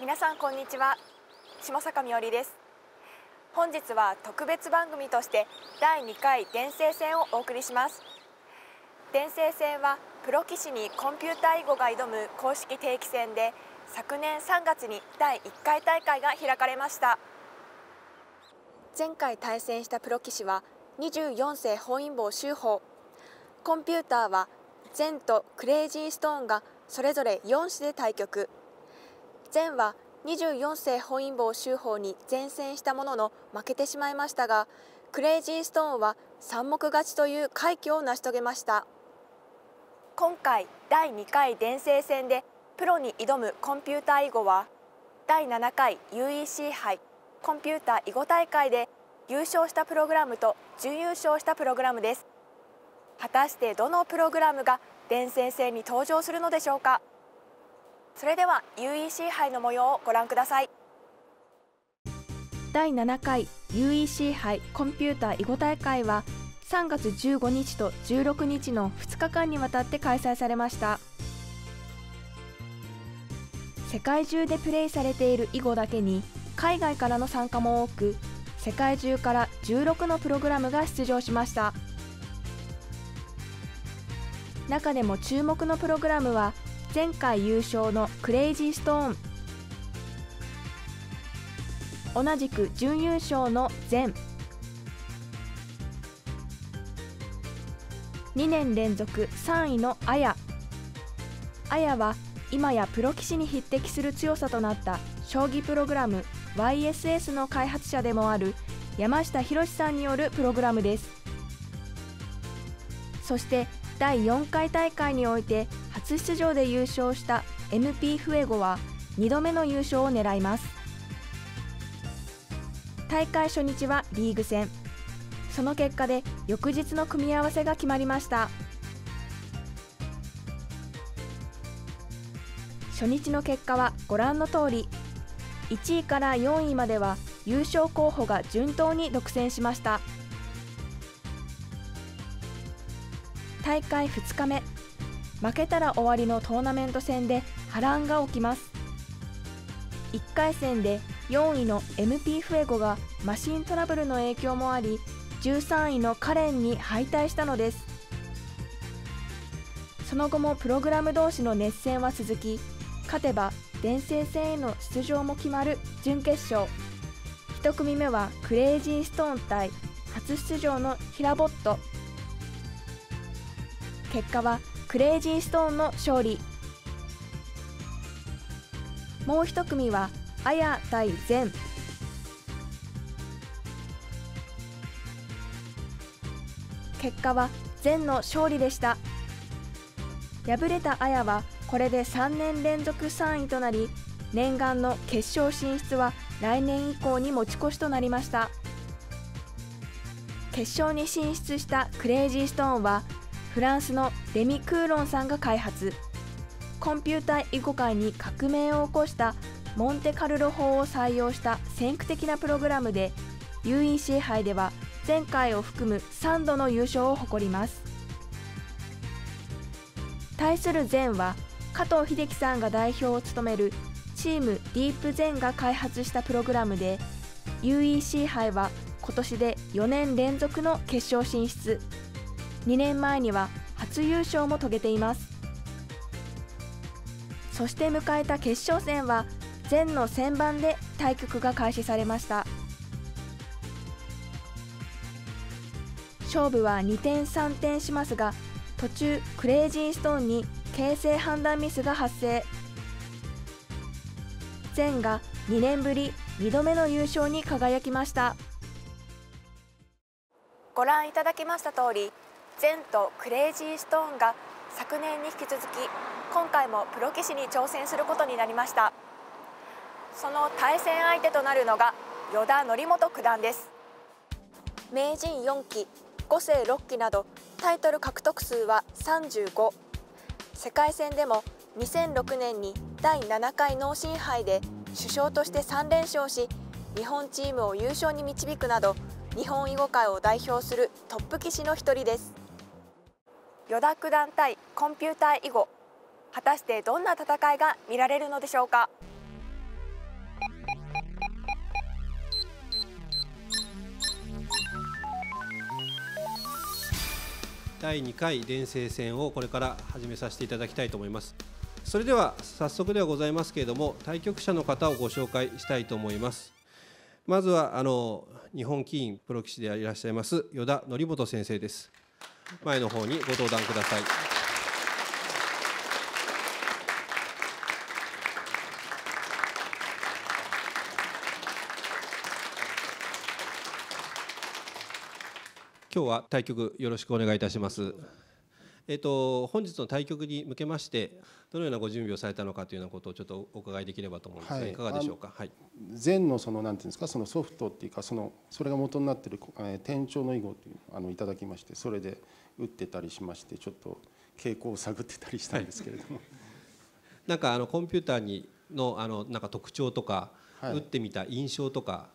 皆さんこんにちは下坂みおりです本日は特別番組として第2回電声戦をお送りします電声戦はプロ棋士にコンピューター囲碁が挑む公式定期戦で昨年3月に第1回大会が開かれました前回対戦したプロ棋士は24世本因坊周法コンピューターは前とクレイジーストーンがそれぞれ4子で対局前は24世本因坊州法に善戦したものの負けてしまいましたがクレイジーストーンは三目勝ちという快挙を成し遂げました今回第2回伝承戦でプロに挑むコンピューター囲碁は第7回 UEC 杯コンピューター囲碁大会で優勝したプログラムと準優勝したプログラムです果たしてどのプログラムが伝染戦に登場するのでしょうかそれでは UEC 杯の模様をご覧ください第7回 UEC 杯コンピュータ囲碁大会は3月15日と16日の2日間にわたって開催されました世界中でプレイされている囲碁だけに海外からの参加も多く世界中から16のプログラムが出場しました中でも注目のプログラムは前回優勝のクレイジーストーン同じく準優勝のゼン2年連続3位のアヤアヤは今やプロ棋士に匹敵する強さとなった将棋プログラム YSS の開発者でもある山下博さんによるプログラムですそして第4回大会において初出場で優勝した MP フエゴは2度目の優勝を狙います大会初日はリーグ戦その結果で翌日の組み合わせが決まりました初日の結果はご覧の通り1位から4位までは優勝候補が順当に独占しました。大会2日目負けたら終わりのトーナメント戦で波乱が起きます1回戦で4位の MP フエゴがマシントラブルの影響もあり13位のカレンに敗退したのですその後もプログラム同士の熱戦は続き勝てば伝説戦への出場も決まる準決勝1組目はクレイジーストーン対初出場のヒラボット結果はクレイジーストーンの勝利もう一組はアヤ対ゼン結果はゼンの勝利でした敗れたアヤはこれで3年連続3位となり念願の決勝進出は来年以降に持ち越しとなりました決勝に進出したクレイジーストーンはフランスのデミ・クーロンさんが開発コンピューター囲碁界に革命を起こしたモンテカルロ法を採用した先駆的なプログラムで UEC 杯では前回を含む3度の優勝を誇ります対する前は加藤秀樹さんが代表を務めるチームディープゼンが開発したプログラムで UEC 杯は今年で4年連続の決勝進出2年前には初優勝も遂げていますそして迎えた決勝戦は前の戦番で対局が開始されました勝負は2点3点しますが途中クレイジーストーンに形勢判断ミスが発生前が2年ぶり2度目の優勝に輝きましたご覧いただきました通り前途クレイジーストーンが昨年に引き続き今回もプロ棋士に挑戦することになりましたその対戦相手となるのが依田則元九段です名人4期五世6期などタイトル獲得数は35世界戦でも2006年に第7回脳震杯で首相として3連勝し日本チームを優勝に導くなど日本囲碁界を代表するトップ棋士の一人です与田九段対コンピューター囲碁果たしてどんな戦いが見られるのでしょうか第2回伝成戦をこれから始めさせていただきたいと思いますそれでは早速ではございますけれども対局者の方をご紹介したいと思いますまずはあの日本棋院プロ棋士でいらっしゃいます与田則本先生です前の方にご登壇ください。今日は対局よろしくお願いいたします。えっと、本日の対局に向けましてどのようなご準備をされたのかというようなことをちょっとお伺いできればと思うんですが、はい、いかがでしょうか、はい、前のそのなんていうんですかそのソフトっていうかそのそれが元になっている、えー、店長の囲碁というあのいただきましてそれで打ってたりしましてちょっと傾向を探ってたりしたんですけれども、はい、なんかあのコンピューターにのあのなんか特徴とか、はい、打ってみた印象とか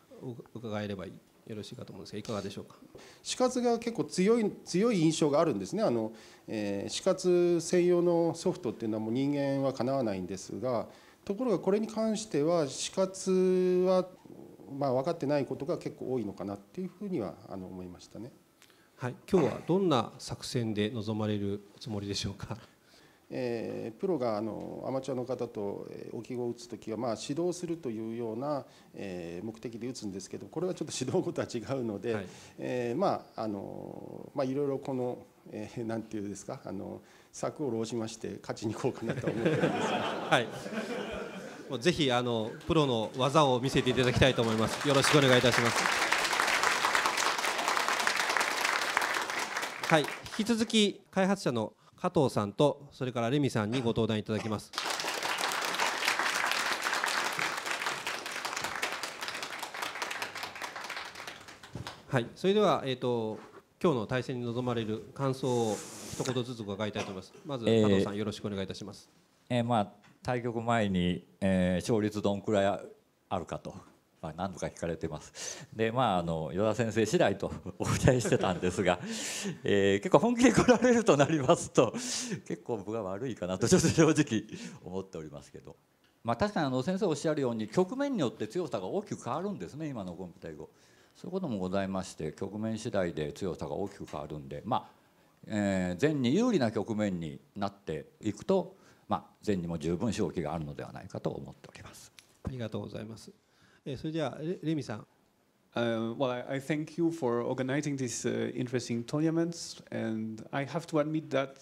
伺えればよろしいかと思うんですがいかがでしょうか死活が結構強い強い印象があるんですねあの、えー、死活専用のソフトっていうのはもう人間はかなわないんですがところがこれに関しては死活はまあ分かってないことが結構多いのかなっていうふうにはあの思いましたね。はい、今日はどんな作戦で臨まれるおつもりでしょうか。えー、プロがあのアマチュアの方とお記号を打つ時は、まあ、指導するというような、えー、目的で打つんですけどこれはちょっと指導後とは違うので、はい、えー、まああのまあいろいろこの、えー、なんていうんですかあの策を浪しまして勝ちに行こうかなと思ってるんですが、はい、ぜひあのプロの技を見せていただきたいと思いますよろしくお願いいたします。はい、引き続き開発者の加藤さんとそれからレミさんにご登壇いただきます。はい、それでは、えっ、ー、と、今日の対戦に臨まれる感想を一言ずつ伺いたいと思います。まず、えー、加藤さん、よろしくお願いいたします。えー、まあ、対局前に、えー、勝率どんくらいあるかと。まあ、何度か聞かれてます。でまああの依田先生次第と お答えしてたんですが、えー、結構本気で来られるとなりますと結構分が悪いかなとちょっと正直思っておりますけど。まあ、確かにあの先生おっしゃるように局面によって強さが大きく変わるんですね今のコンピューター語そういうこともございまして局面次第で強さが大きく変わるんでまあえー、善に有利な局面になっていくと、まあ、善にも十分勝機があるのではないかと思っております。ありがとうございます。えそれじゃあレミさん well, I, I, thank you for organizing these uh, interesting tournaments, and I have to admit that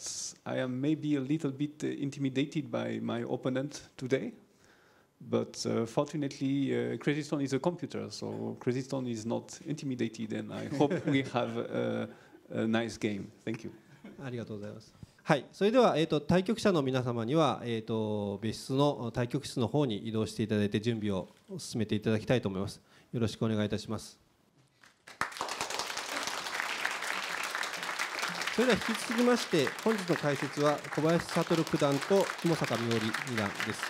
I am maybe a little bit uh, intimidated by my opponent today. But uh, fortunately, uh, Stone is a computer, so Stone is not intimidated, and I hope we have a, a nice game. Thank you. はい、それでは、えーと、対局者の皆様には、えーと、別室の対局室の方に移動していただいて準備を進めていただきたいと思います。よろしくお願いいたします。それでは引き続きまして本日の解説は小林悟九段と下坂美織二段です。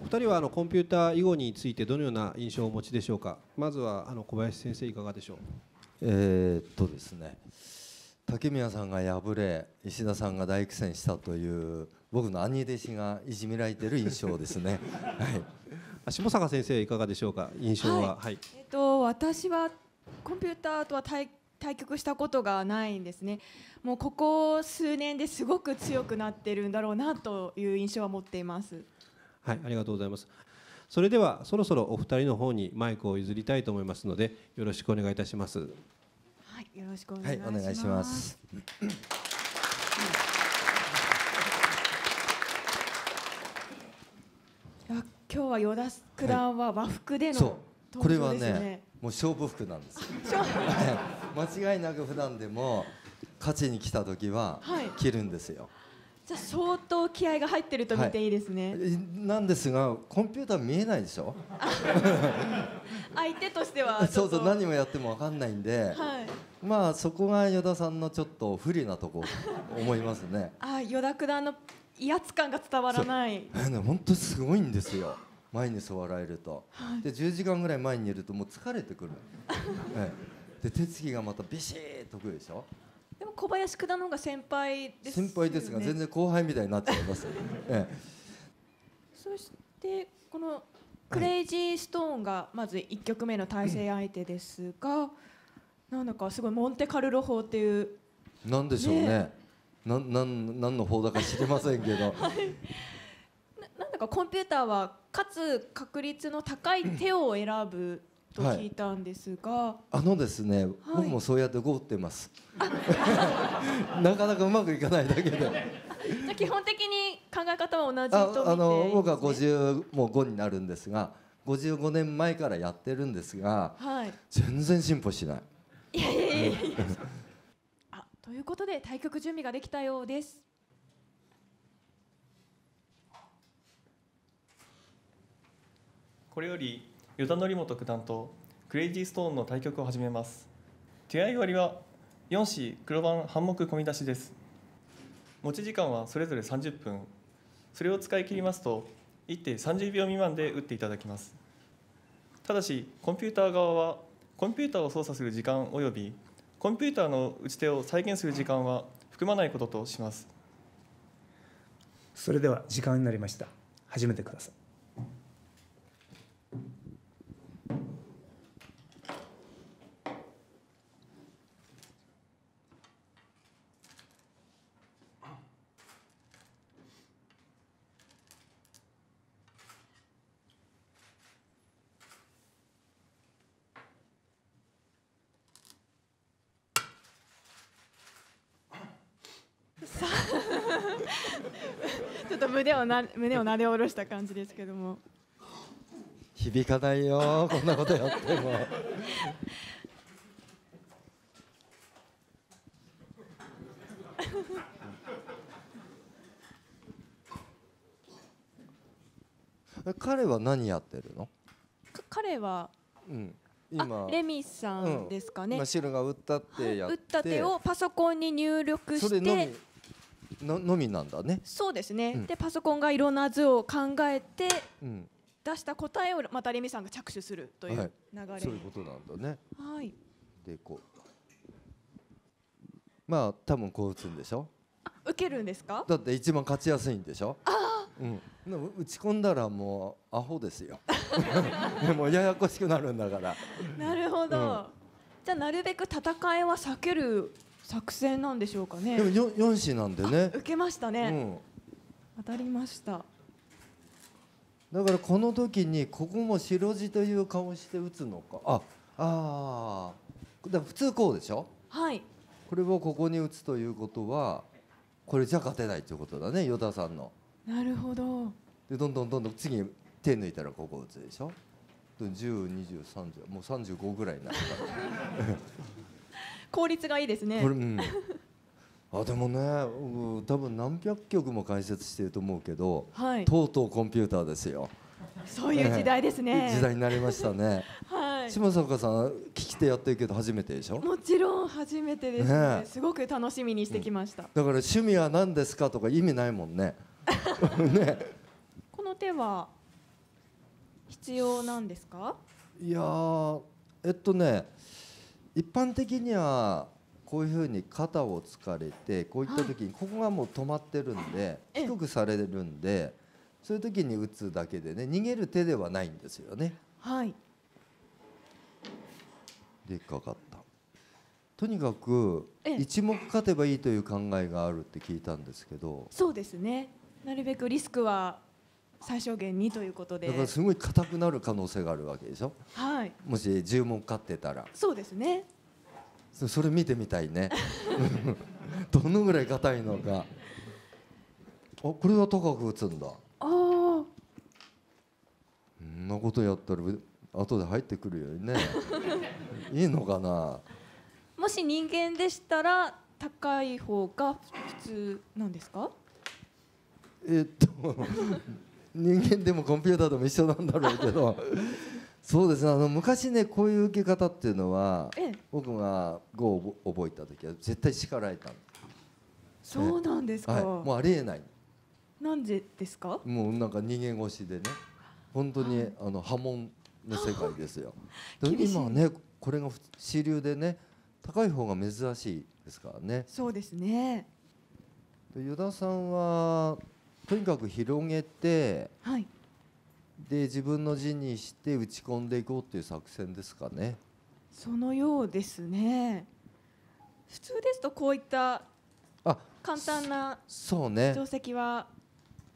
お二人はあのコンピューター囲碁についてどのような印象をお持ちでしょうか。まずはあの小林先生いかがでしょう。えー、っとですね。竹宮さんが敗れ石田さんが大苦戦したという僕の兄弟子がいじめられている印象ですね。はい、下坂先生いかがでしょうか印象は、はいはい、えっと、私はコンピューターとは対対局したことがないんですねもうここ数年ですごく強くなってるんだろうなという印象は持っています。はい、ありがとうございます。それではそろそろお二人の方にマイクを譲りたいと思いますのでよろしくお願いいたします。よろしくお願いします。はい、今日は与田九段は和服での、はい、これはね、もう勝負服なんです。間違いなく普段でも勝ちに来た時は着るんですよ。はいじゃあ相当気合が入ってると見ていいですね、はい、なんですがコンピューター見えないでしょ相手としては そうそう何もやっても分かんないんで、はい、まあそこが依田さんのちょっと不利なとこ思いますね あ依田九段の威圧感が伝わらないえ、ね、本当すごいんですよ前に座られると、はい、で10時間ぐらい前にいるともう疲れてくる、は い、で手つきがまたビシッとくるでしょでも小林九段の方が先輩です、ね、先輩ですが全然後輩みたいになっちゃいます、ええ、そしてこのクレイジーストーンがまず1曲目の対戦相手ですが、なんだかすごいモンテカルロ法っていうなんでしょうねねななん何の法だか知りませんけど、はい、ななんだかコンピューターはかつ確率の高い手を選ぶと聞いたんですが、はい、あのですね、はい、僕もそうやってゴってます なかなかうまくいかないだけでじゃ基本的に考え方は同じと、ね、あの僕は50もう5になるんですが55年前からやってるんですが、はい、全然進歩しない あということで対局準備ができたようですこれより与田則本九段とクレイジーストーンの対局を始めます手合い割りは4子黒番半目込み出しです持ち時間はそれぞれ30分それを使い切りますと1手30秒未満で打っていただきますただしコンピューター側はコンピューターを操作する時間及びコンピューターの打ち手を再現する時間は含まないこととしますそれでは時間になりました始めてくださいをな胸をなで下ろした感じですけども響かないよ こんなことやっても 彼は何やってるの彼は、うん、今レミさんですかね、うん、マシルが歌ってやって歌ってをパソコンに入力してののみなんだね。そうですね、うん、でパソコンがいろんな図を考えて、出した答えをまたレミさんが着手するという流れ、はい、そういうことなんだね。はい、でこうまあ多分こう打つんでしょあ受けるんですかだって一番勝ちやすいんでしょあ、うん、打ち込んだらもうアホですよ でもややこしくなるんだからなるほど、うん、じゃあなるべく戦いは避ける作戦なんでしょうかねでも四四子なんでね受けましたね、うん、当たりましただからこの時にここも白地という顔して打つのかああだ普通こうでしょはいこれをここに打つということはこれじゃ勝てないということだね与田さんのなるほどでどんどんどんどん次手抜いたらここ打つでしょ1十二十三十もう三十五ぐらいになるから効率がいいですね。うん、あでもねうん、多分何百曲も解説してると思うけど、はい、とうとうコンピューターですよ。そういう時代ですね。時代になりましたね。はい。島坂さん聞き手やってるけど初めてでしょ。もちろん初めてですね。ねすごく楽しみにしてきました。うん、だから趣味は何ですかとか意味ないもんね。ね。この手は必要なんですか？いやえっとね一般的にはこういうふうに肩を疲かれてこういった時にここがもう止まってるんで低くされるんでそういう時に打つだけでね逃げる手ではないんですよね。はいでかかったとにかく一目勝てばいいという考えがあるって聞いたんですけどそうですねなるべくリスクは最小限にということでだからすごい硬くなる可能性があるわけでしょ、はい、もし10問飼ってたらそうですねそれ見てみたいね どのぐらい硬いのかあこれは高く打つんだああそんなことやったら後で入ってくるよね いいのかなもし人間でしたら高い方が普通なんですかえっと人間でもコンピューターでも一緒なんだろうけど そうですねあの昔ねこういう受け方っていうのは、ええ、僕が語を覚えた時は絶対叱られたそうなんですか、はい、もうありえないなんでですかもうなんか人間越しでね本当に、あの波紋の世界ですよ 今ねこれが支流でね高い方が珍しいですからねそうですね湯田さんはとにかく広げて、はい、で自分の字にして打ち込んでいこうという作戦ですかね。そのようですね。普通ですとこういった簡単な定石は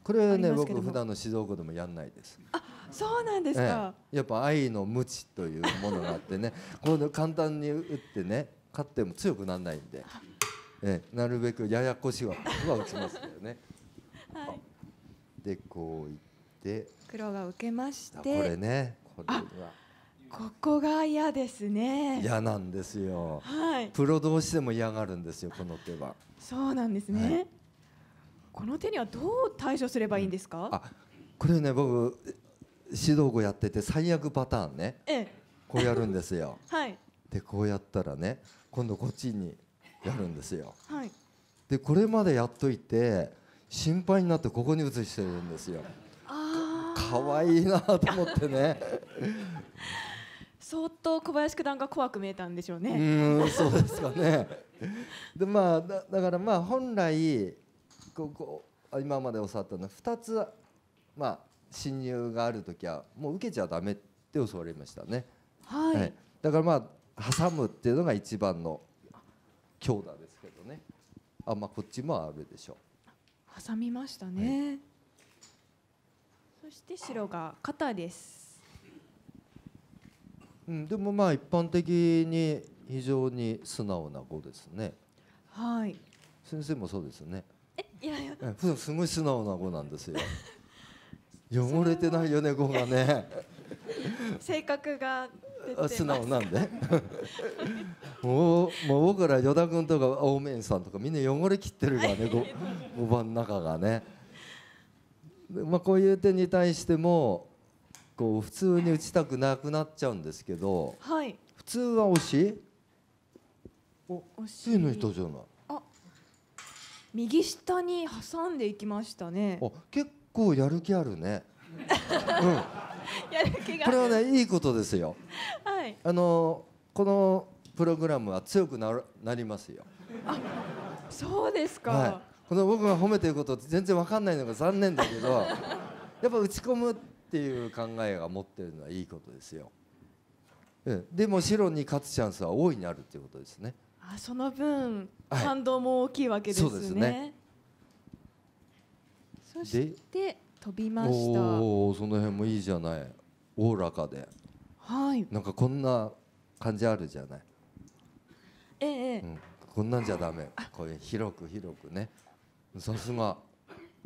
これはね僕普段の指導校でもやんないです。あそうなんですか、えやっぱ愛の無知というものがあってね こう簡単に打ってね勝っても強くならないんで、えなるべくややこしいわがきますけどね。はい、でこういって黒が受けましてこれねこれはここが嫌ですね嫌なんですよ、はい、プロ同士でも嫌がるんですよこの手はそうなんですね、はい、この手にはどう対処すればいいんですか、うん、あこれね僕指導語やってて最悪パターンね、ええ、こうやるんですよ、はい、でこうやったらね今度こっちにやるんですよ、はい、でこれまでやっといて心配になってここに移してるんですよ。かわいいなと思ってね相当小林九段が怖く見えたんでしょうね。うんそうですかねでまあだからまあ本来ここ今まで教わったのは2つ、まあ、侵入がある時はもう受けちゃだめって教わりましたね、はい、はい、だからまあ挟むっていうのが一番の強打ですけどねあまあこっちもあるでしょう。挟みましたね、はい、そして白が肩です、うん、でもまあ一般的に非常に素直な子ですねはい先生もそうですねえいやいや普段すごい素直な子なんですよ 汚れてないよね子がね性格が素直なんで もうもう僕ら依田君とか青面さんとかみんな汚れきってるからね 5, おばん中がね。まあ、こういう点に対してもこう普通に打ちたくなくなっちゃうんですけど、はい、普通は押しお押しの人じゃないあ右下に挟んでいきましたねあ結構やる気あるね、うん これはねいいことですよ、はい、あのこのプログラムは強くなるなりますよあそうですか、はい、この僕が褒めてること全然わかんないのが残念だけど やっぱ打ち込むっていう考えが持ってるのはいいことですよ、うん、でも白に勝つチャンスは大いにあるっていうことですねあその分、は感動も大きいわけですね、そうですねそして飛びましたおおその辺もいいじゃないおおらかではいなんかこんな感じあるじゃないええ、うん、こんなんじゃダメこれ広く広くねさすが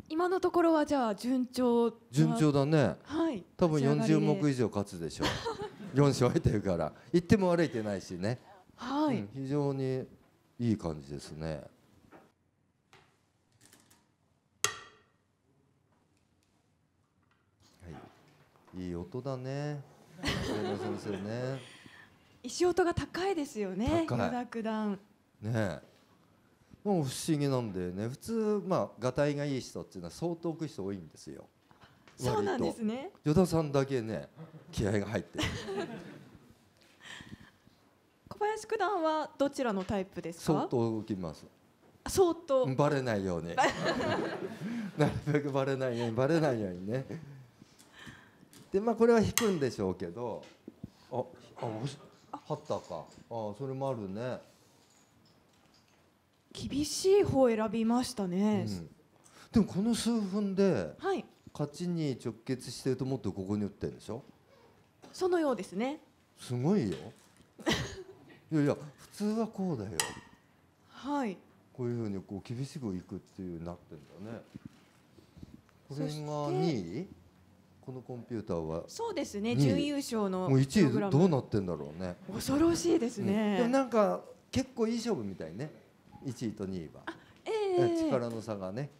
今のところはじゃあ順調順調だねはい多分40目以上勝つでしょう4 勝入ってるから行っても歩いてないしねはい、うん、非常にいい感じですねいい音だね。先生ね。石音が高いですよね。高い。九段。ねもう不思議なんでね普通まあがたいがいい人っていうのは相当く人多いんですよ。そうなんですね。与田さんだけね気合が入ってる。小林九段はどちらのタイプですか。相当動きます。相当。バレないように。なるべくバレないようにバレないようにね。でまあこれは引くんでしょうけどああはったかあそれもあるね厳しい方選びましたね、うん、でもこの数分で、はい、勝ちに直結してると思ってここに打ってるでしょそのようですねすごいよ いやいや普通はこうだよはいこういうふうにこう厳しくいくっていうなってんだねこれが2位このコンピューターはそうですね準優勝のもう1位どうなってんだろうね恐ろしいですね、うん、でもなんか結構いい勝負みたいね1位と2位は、えー、力の差がね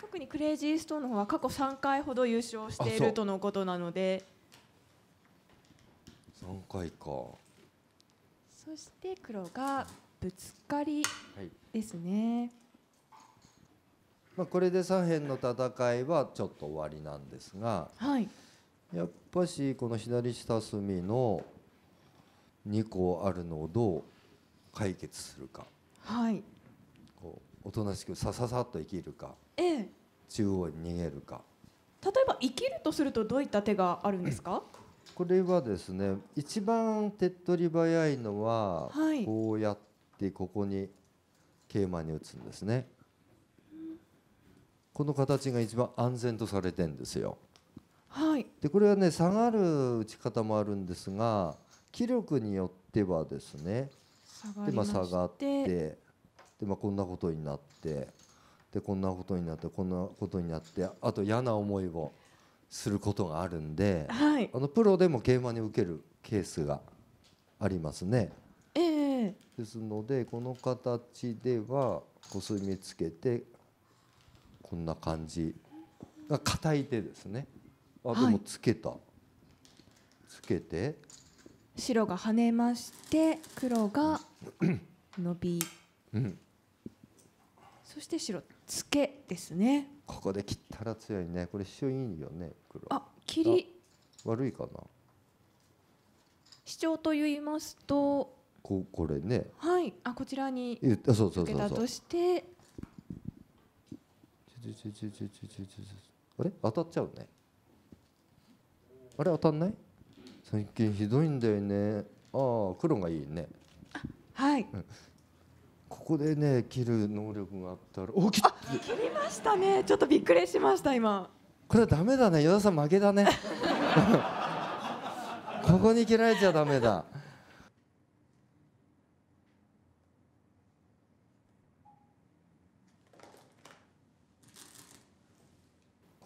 特にクレイジーストーンの方は過去3回ほど優勝しているとのことなので3回かそして黒がぶつかりですね、はいまあ、これで左辺の戦いはちょっと終わりなんですが、はい、やっぱしこの左下隅の2個あるのをどう解決するか、はい、こうおとなしくさささっと生きるか、ええ、中央に逃げるか例えば生きるとするとどういった手があるんですかこれはですね一番手っ取り早いのは、はい、こうやってここに桂馬に打つんですね。この形が一番安全とされてんですよ。はい、でこれはね下がる打ち方もあるんですが気力によってはですねで、まあ、下がってで、まあ、こんなことになってでこんなことになってこんなことになってあと嫌な思いをすることがあるんで、はい、あのプロでも桂馬に受けるケースがありますね。えー、ですのでこの形ではコスミつけてこんな感じが硬い手ですねあでもつけた、はい、つけて白が跳ねまして黒が伸び、うん、そして白つけですねここで切ったら強いねこれ一チいいよね黒あ切り悪いかな主張と言いますとここれねはいあこちらにそそううつけたとしてちちちちちちちちあれ当たっちゃうねあれ当たんない最近ひどいんだよねああ黒がいいねはい、うん、ここでね切る能力があったら大きお切りましたねちょっとびっくりしました今これはダメだね与田さん負けだねここに切られちゃダメだ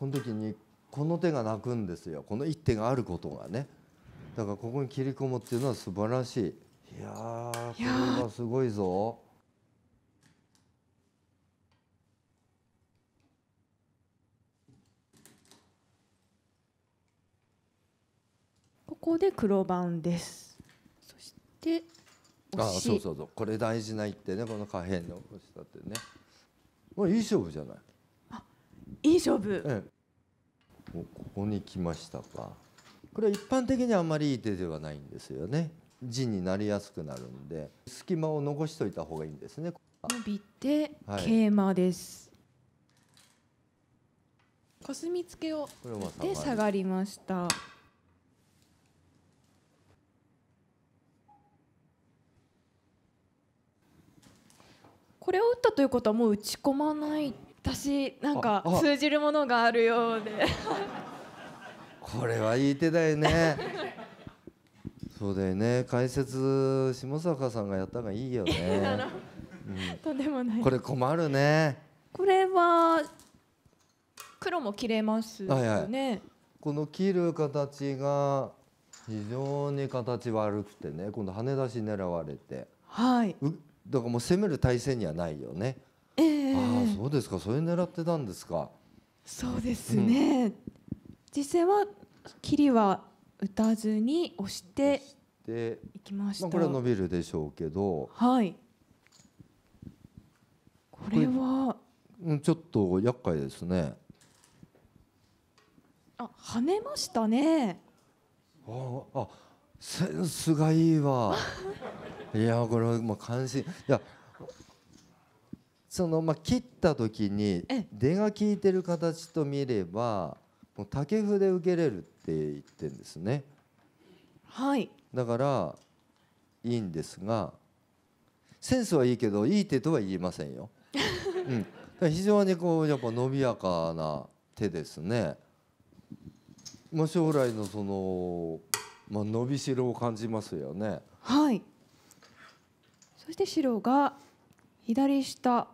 この時にこの手が泣くんですよこの一手があることがねだからここに切り込むっていうのは素晴らしいいやこれはすごいぞ。ここで黒番です。そしてあそうそうそうこれ大事な一手ねこの下辺の押しってね。まあいい勝負じゃない。いい勝負、ええ、ここに来ましたかこれは一般的にあんまりいい手ではないんですよね陣になりやすくなるんで隙間を残しといた方がいいんですね伸びて、はい、桂馬ですコスミツケをで下がりましたこれを打ったということはもう打ち込まない私なんか通じるものがあるようでこれはいい手だよねそうだよね解説下坂さんがやったがいいよね、うん、とんでもないこれ困るねこれは黒も切れますよね、はいはい、この切る形が非常に形悪くてね今度跳ね出し狙われてはいだからもう攻める体勢にはないよねえー、あそうですかそれ狙ってたんですかそうですね、うん、実際はりは打たずに押していきました、まあ、これは伸びるでしょうけどはいこれはちょっと厄介ですねあ跳ねましたねああセンスがいいわ いやこれはまあ関心いやそのまあ切った時に出が効いてる形と見ればもう竹筆受けれるって言ってんですね。はい。だからいいんですがセンスはいいけどいい手とは言いませんよ。うん、非常にこうやっぱ伸びやかな手ですね。まあ、将来のその、まあ、伸びしろを感じますよね。はい。そして白が左下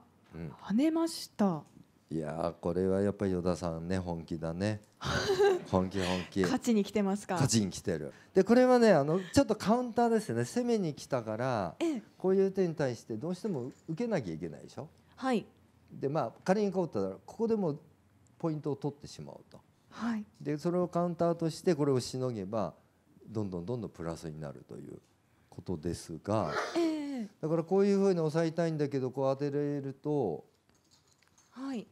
跳ねました。いやこれはやっぱり依田さんね本気だね 本気本気勝ちに来てますか勝ちに来てるでこれはねあのちょっとカウンターですね攻めに来たからこういう手に対してどうしても受けなきゃいけないでしょはいでまあ仮にこうったらここでもポイントを取ってしまうとはいでそれをカウンターとしてこれをしのげばどんどんどんどんプラスになるということですが、ええーだからこういうふうに押さえたいんだけどこう当てられるとはい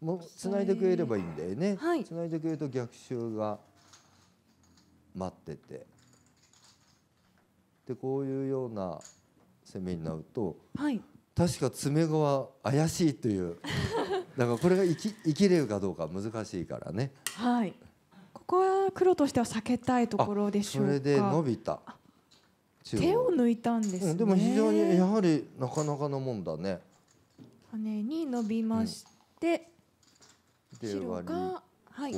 もうないでくれればいいんだよね、はい、いでくれると逆襲が待っててでこういうような攻めになると、はい、確か詰子は怪しいという だからこれが生き生きれるかどうか難しいからね。はいここは黒としては避けたいところでしょうか。それで伸びた。手を抜いたんです、ね、でも非常にやはりなかなかのもんだね羽に伸びまして、うん、で割り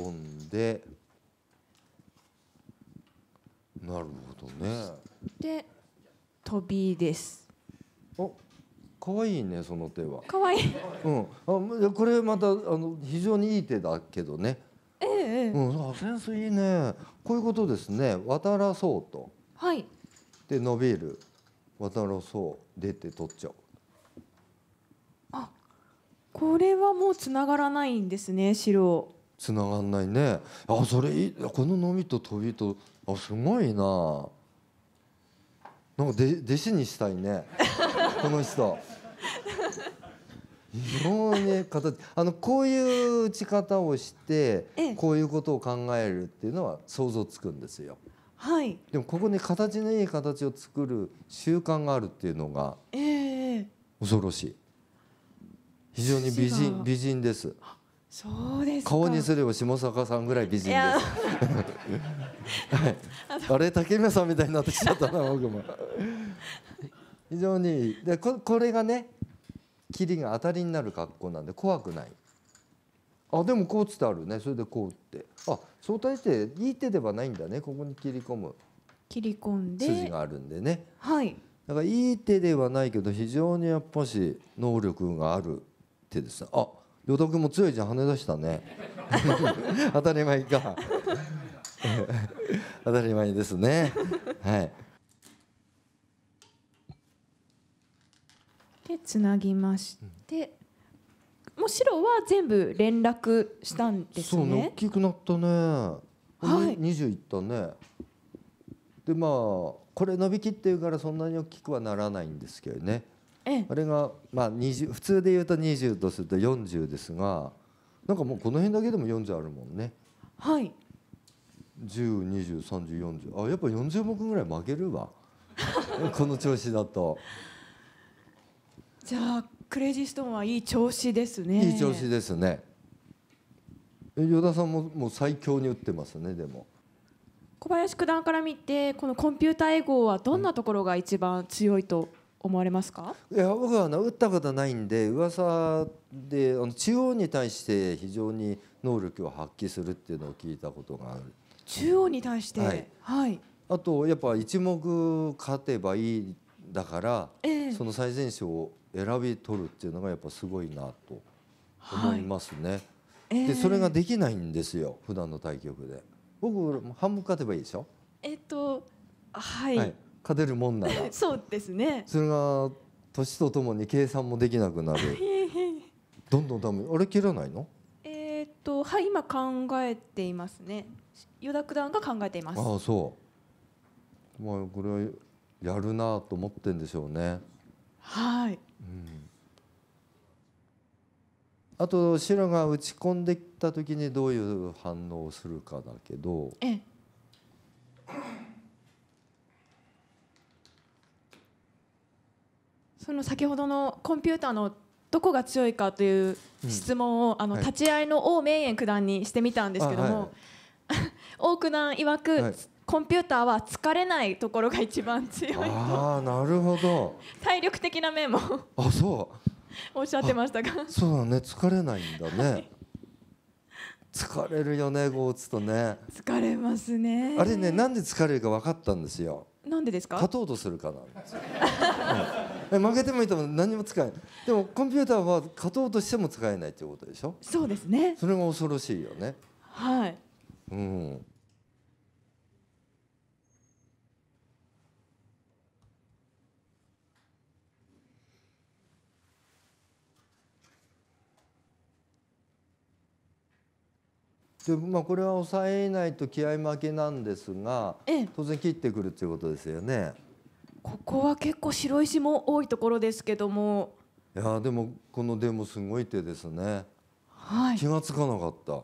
込んで、はい、なるほどねで飛びですお可愛いねその手は可愛いい、うん、あこれまたあの非常にいい手だけどねええうん、あセンスいいねこういうことですね渡らそうとはいで伸びる渡ろそう出て取っちゃうあこれはもうつながらないんですね白つながんないねあそれいいこの伸びと飛びとあすごいななんかで弟子にしたいね この人非常に形あのこういう打ち方をしてこういうことを考えるっていうのは想像つくんですよ。はい、でもここに形のいい形を作る習慣があるっていうのが恐ろしい非常に美人美人ですそうです顔にすれば下坂さんぐらい美人です はい、あれ竹宮さんみたいになってきちゃったな僕も非常にでここれがね霧が当たりになる格好なんで怖くないあでもこうつっあるねそれでこうってあ相対していい手ではないんだねここに切り込む切り込んで筋があるんでねはいだからいい手ではないけど非常にやっぱし能力がある手ですあ与田君も強いじゃん跳ね出したね 当たり前か当たり前ですねはいでつなぎまして、もう白は全部連絡したんですね。そう大きくなったね。はい。二十いったね。でまあこれ伸びきっていうからそんなに大きくはならないんですけどね。ええ、あれがまあ二十普通で言うと二十とすると四十ですが、なんかもうこの辺だけでも四十あるもんね。はい。十二十三十四十あやっぱ四十目ぐらい負けるわ この調子だと。じゃあクレイジーストーンはいい調子ですね。いい調子ですね。与田さんももう最強に打ってますねでも。小林九段から見てこのコンピューター英語はどんなところが一番強いと思われますか、いや僕はあの打ったことないんで噂であの中央に対して非常に能力を発揮するっていうのを聞いたことがある中央に対して、はい、はい、あとやっぱ一目勝てばいいだから、えー、その最善手を選び取るっていうのがやっぱすごいなと思いますね。はいえー、でそれができないんですよ普段の対局で。僕半分勝てばいいでしょ。えっとはい、はい、勝てるもんなら そうですね。それが年とともに計算もできなくなる。どんどんダメ。あれ切らないの？えー、っとはい今考えていますね。与田九段が考えています。ああそう。まあこれはやるなと思ってんでしょうね。はい、うん、あと白が打ち込んできた時にどういう反応をするかだけど。えその先ほどのコンピューターのどこが強いかという質問を、うん、あの、立ち合いの王明遠九段にしてみたんですけども、はい、王九段曰く、はい、コンピューターは疲れないところが一番強いああなるほど体力的な面もあそうおっしゃってましたがそうだね疲れないんだね、はい、疲れるよねゴーツとね疲れますねあれねなんで疲れるか分かったんですよなんでですか勝とうとするかなんですよ、うん、負けてもいいとも何も使えないでもコンピューターは勝とうとしても使えないということでしょそうですねそれが恐ろしいよねはいうんでまあ、これは抑えないと気合負けなんですが、ええ、当然切ってくるということですよね。ここは結構白石も多いところですけども。いやでもこのでもすごい手ですね。はい。気がつかなかった。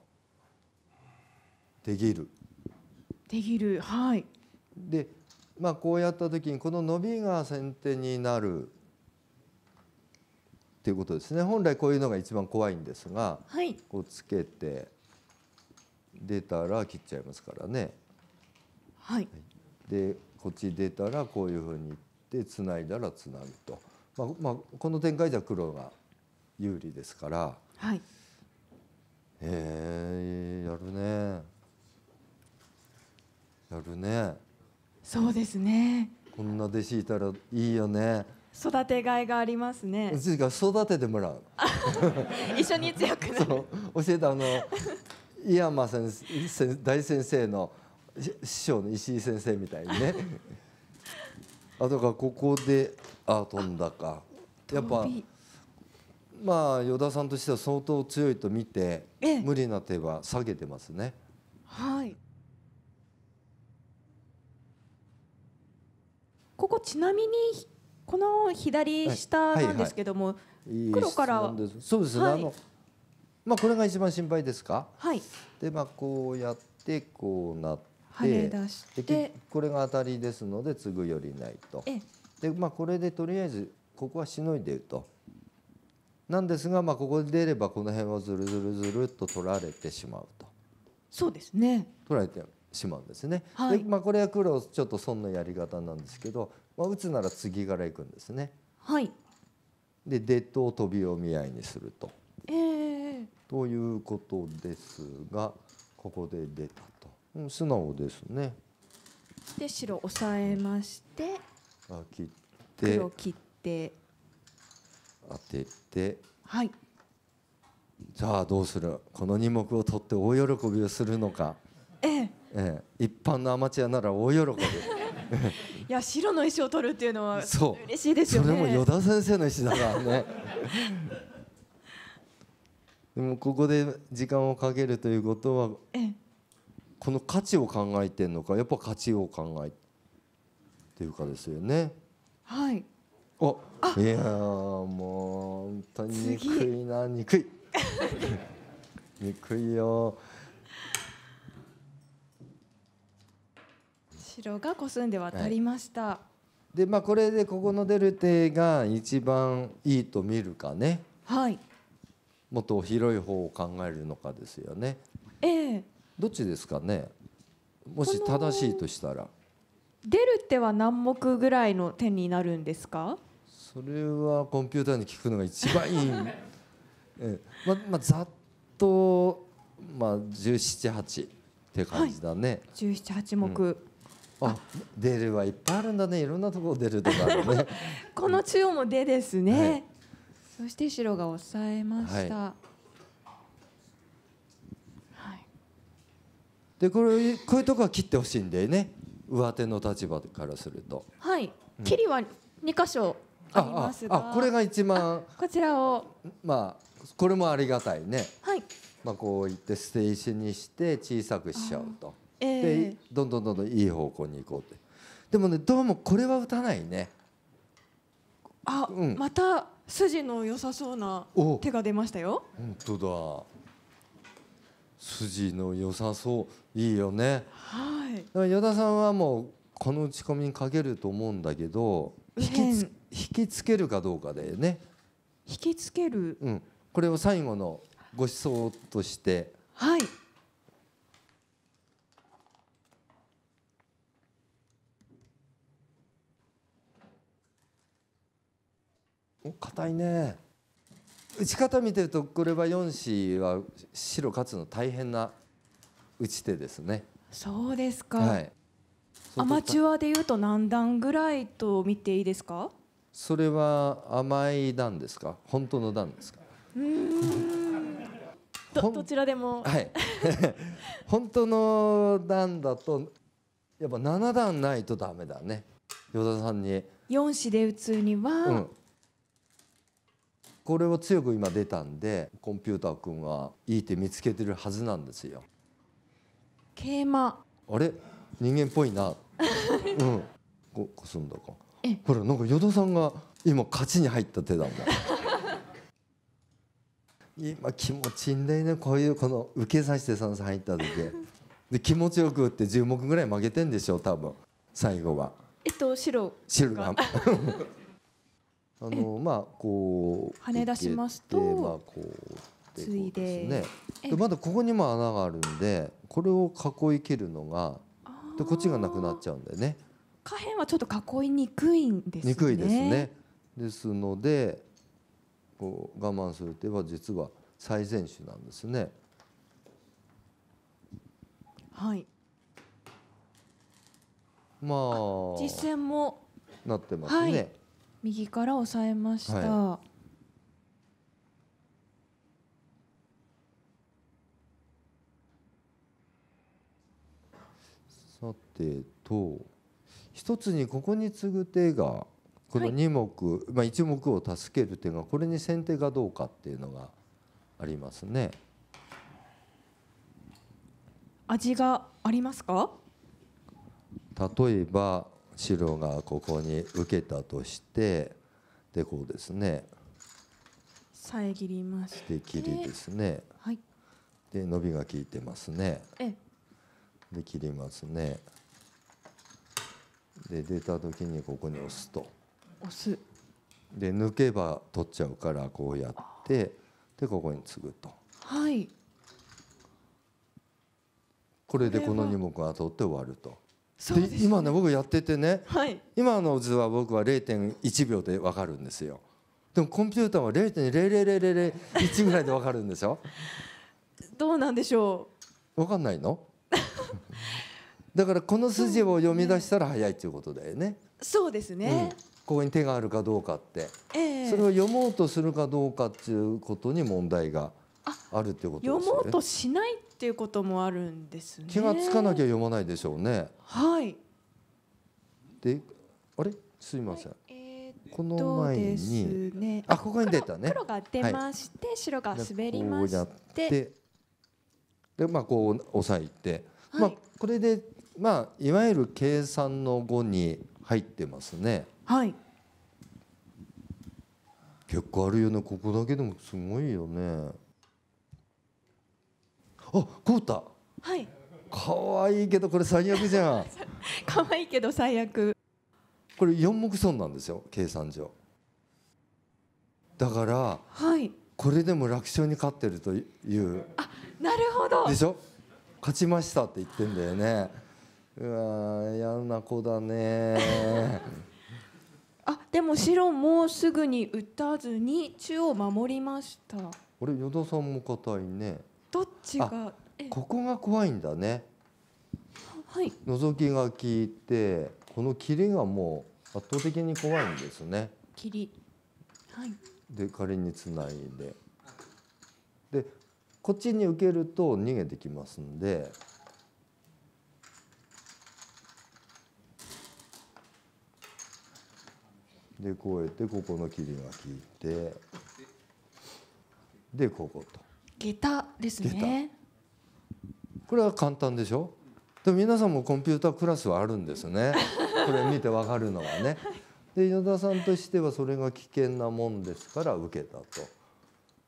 できる。できるはい。でまあこうやった時にこの伸びが先手になる。っていうことですね本来こういうのが一番怖いんですが、はい、こうつけて出たら切っちゃいますからね。はい、でこっち出たらこういうふうにいってつないだらつなぐと、まあまあ、この展開じゃ黒が有利ですから、はい、えー、やるねやるねそうですねこんな弟子いたらいいよね育てがいがありますね か育ててもらう 一緒に強く教えたあの 井山先生大先生の師匠の石井先生みたいにね あだからここであ飛んだかやっぱまあ依田さんとしては相当強いと見て無理な手は下げてますね。はいここちなみにこの左下なんですけども、はいはいはい、黒からそうですね、はい、あのまあ、これが一番心配ですか、はい、で、まあ、こうやってこうなって跳ね出してこれが当たりですので継ぐよりないと。でまあ、これでとりあえずここはしのいでると。なんですが、まあ、ここで出ればこの辺をずるずるずるっと取られてしまうと。そうですね取られてしまうんですね。はい、でまあ、これは黒ちょっと損のやり方なんですけど、まあ、打つなら次から行くんですね。はい、で出と飛びを見合いにすると。えー、ということですがここで出たと、うん、素直ですね。で白押さえましてあ切って黒切って当ててはいじゃあどうするこの2目を取って大喜びをするのか。ええええ、一般のアマチュアなら大喜びいや白の石を取るっていうのはう嬉しいですよねそれも与田先生の石だからねでもここで時間をかけるということはこの価値を考えてるのかやっぱ価値を考えていうかですよね。はいおいやもう本当に憎いな憎い 憎いよ白がコスんで渡りました、はい、でまあこれでここの出る手が一番いいと見るかねはいもっと広い方を考えるのかですよね。ええ、どっちですかねもし正しいとしたら。出る手は何目ぐらいの点になるんですかそれはコンピューターに聞くのが一番いい、ええままあ、ざっと、まあ、十七八。って感じだね。十七八目、うんあ出るはいっぱいあるんだねいろんなところ出るとかね この中央も出ですね、そして白が押さえました。はいでこれこういうとこは切ってほしいんでね上手の立場からするとはい、切りは2箇所ありますがあこれが一番こちらをまあこれもありがたいねはいまあこういって捨て石にして小さくしちゃうと、えー、でどんどんどんどんいい方向に行こうってでもねどうもこれは打たないねあ、うん、また筋の良さそうな手が出ましたよ本当だ筋の良さそういいよねはい与田さんはもうこの打ち込みにかけると思うんだけど引きつ引きつけるかどうかだよね引きつける、うん、これを最後のご馳走としてはい硬いね打ち方見てるとこれは4子は白勝つの大変な打ち手ですねそうですか、はい、アマチュアでいうと何段ぐらいと見ていいですかそれは甘い段ですか本当の段ですかうんどどちらでもはい 本当の段だとやっぱ7段ないとダメだね与田さんに4子で打つには、うんこれを強く今出たんでコンピューター君はいい手見つけてるはずなんですよ。桂馬あれ人間っぽいな。うん。ここすんだか。ほらなんか与田さんが今勝ちに入った手だもん。今気持ちいいんだよねこういうこの受けさせて3歳入った時で気持ちよく打って10目ぐらい負けてんでしょう多分最後は。えっと白白が。あのまあこう跳ね出しますと、まあ、こうついでねでまだここにも穴があるんでこれを囲い切るのがでこっちがなくなっちゃうんでね下辺はちょっと囲いにくいんですねにくいですねですのでこう我慢する手は実は最善手なんですねはいまあ実戦もなってますね、はい右から押さえました、はい、さてと一つにここに次ぐ手がこの2目、はい、まあ、1目を助ける手がこれに先手がどうかっていうのがありますね。味がありますか例えば白がここに受けたとしてでこうですね遮りましで切りですね、はい、で伸びが効いてますねで切りますねで出た時にここに押すと押すで抜けば取っちゃうからこうやってでここに継ぐとはいこれでこの2目が取って終わるとで、今ね僕やっててね、はい、今の図は僕は0.1秒で分かるんですよでもコンピューターは0.00001ぐらいで分かるんでしょ どうなんでしょう分かんないの だからこの筋を読み出したら早いということだよねそうですね、うん、ここに手があるかどうかって、えー、それを読もうとするかどうかっていうことに問題があるってことですよね読もうとしないっていうこともあるんですね気がつかなきゃ読まないでしょうねはいであれすみません、はい、この前に、ね、あここに出たね黒が出まして、はい、白が滑りましてでまあこう押さえて、はい、まあこれでまあいわゆる計算の後に入ってますねはい結構あるよねここだけでもすごいよねあ、こうた。はい。可愛いけどこれ最悪じゃん。可愛いけど最悪。これ四目損なんですよ計算上。だから、はい、これでも楽勝に勝ってるという。あ、なるほど。でしょ。勝ちましたって言ってんだよね。うわ嫌な子だね あでも白もすぐに打たずに中を守りましたあれ与田さんも硬いねどっちがここが怖いんだね。はい、覗きが効いてこの切りがもう圧倒的に怖いんですね。切り、はい、で仮につないででこっちに受けると逃げてきますんで。でこうやってここの切りが効いてでここと。下駄ですねこれは簡単でしょでも皆さんもコンピュータークラスはあるんですね これ見てわかるのはねで依田さんとしてはそれが危険なもんですから受けた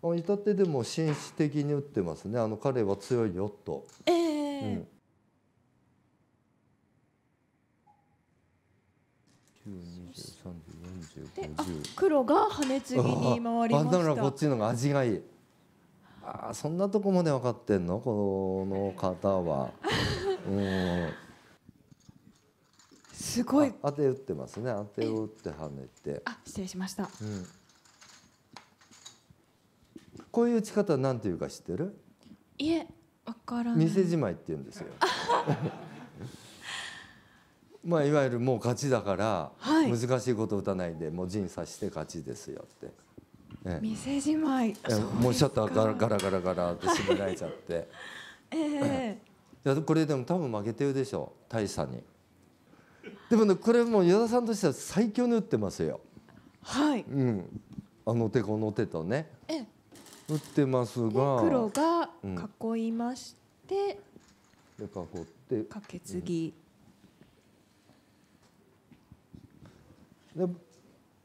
と至ってでも紳士的に打ってますねあの彼は強いよと、えーうんで黒が羽継ぎに回りましたあだからこっちのが味がいいあそんなとこまで分かってんのこの方は。うんすごい。当て打ってますね。当てを打って跳ねて。あ、失礼しました。うん、こういう打ち方なんていうか知ってる？いえ、わからない。店じまいって言うんですよ。まあいわゆるもう勝ちだから、難しいこと打たないでもう陣さして勝ちですよって。店じまいもうちょっとガラガラガラガラって締められちゃってええやこれでも多分負けてるでしょう大佐にでもねこれもう依田さんとしては最強に打ってますよはい、うん、あの手この手とねえ打ってますが黒が囲いまして、うん、で囲ってカケツギ、うん、で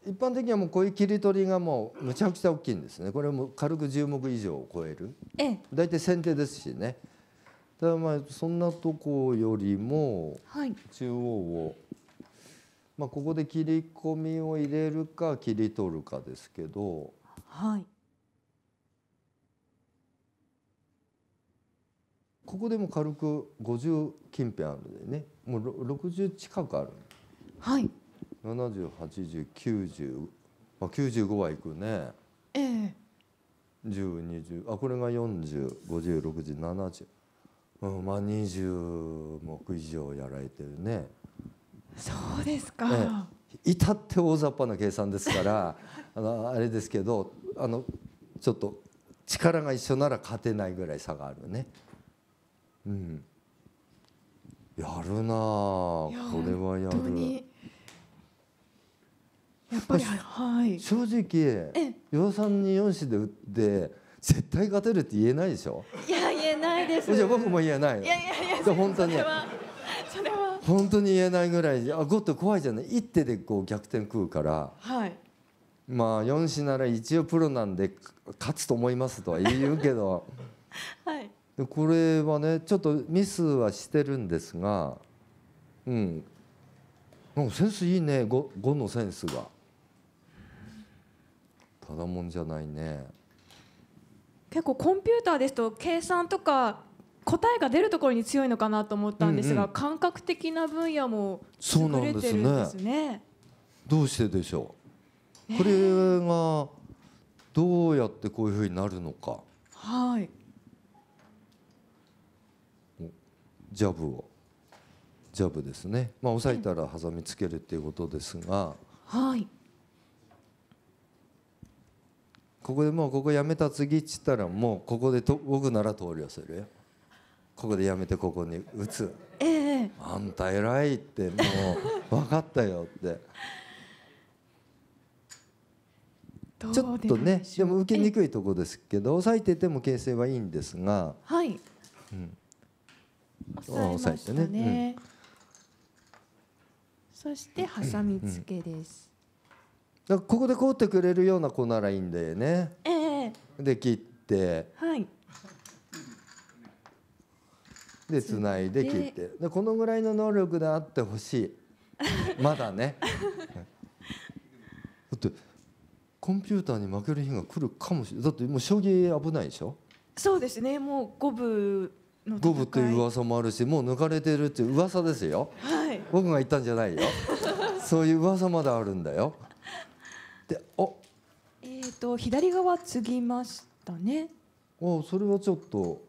一般的にはもうこういう切り取りがもうむちゃくちゃ大きいんですねこれも軽く10目以上を超える大体先手ですしねただまあそんなとこよりも中央を、まあ、ここで切り込みを入れるか切り取るかですけど。はいここでも軽く50近辺あるんでねもう60近くあるはい708090まあ95はいくねええ1020あこれが40506070うんまあ20目以上やられてるねそうですか、至って大雑把な計算ですから あのあれですけどあのちょっと力が一緒なら勝てないぐらい差があるね。うん、やるなこれはやる。やっぱり、はい、正直予算に4子で打って絶対勝てるって言えないでしょいや言えないですじゃ僕も言えないいやいやいや本当にそれは本当に言えないぐらいあゴッド怖いじゃない一手でこう逆転食うから、はい、まあ4子なら一応プロなんで勝つと思いますとは言うけど、はい、でこれはねちょっとミスはしてるんですがうんセンスいいね5のセンスが。ただもんじゃないね結構コンピューターですと計算とか答えが出るところに強いのかなと思ったんですが、うんうん、感覚的な分野も優れてるんですね、ね、どうしてでしょう、ね、これがどうやってこういうふうになるのかはいジャブをジャブですね、まあ、押さえたらさみつけるっていうことですが、はいここでもうここやめた次っつったらもうここでと僕なら通りをするよここでやめてここに打つ、えー、あんた偉いってもう分かったよってちょっとねでも受けにくいとこですけど抑えてても形勢はいいんですがはい、うん、抑えてね、ねうん、そしてハサミつけです、うんだからここで凍ってくれるような子ならいいんだよね。ええで切ってはい。でつないで切ってでこのぐらいの能力であってほしいまだね。だってコンピューターに負ける日が来るかもしれないだってもう将棋危ないでしょそうですね。もう五分の五分っていう噂もあるしもう抜かれてるっていう噂ですよはい。僕が言ったんじゃないよ そういう噂まであるんだよでおえっ、と左側継ぎましたねあそれはちょっと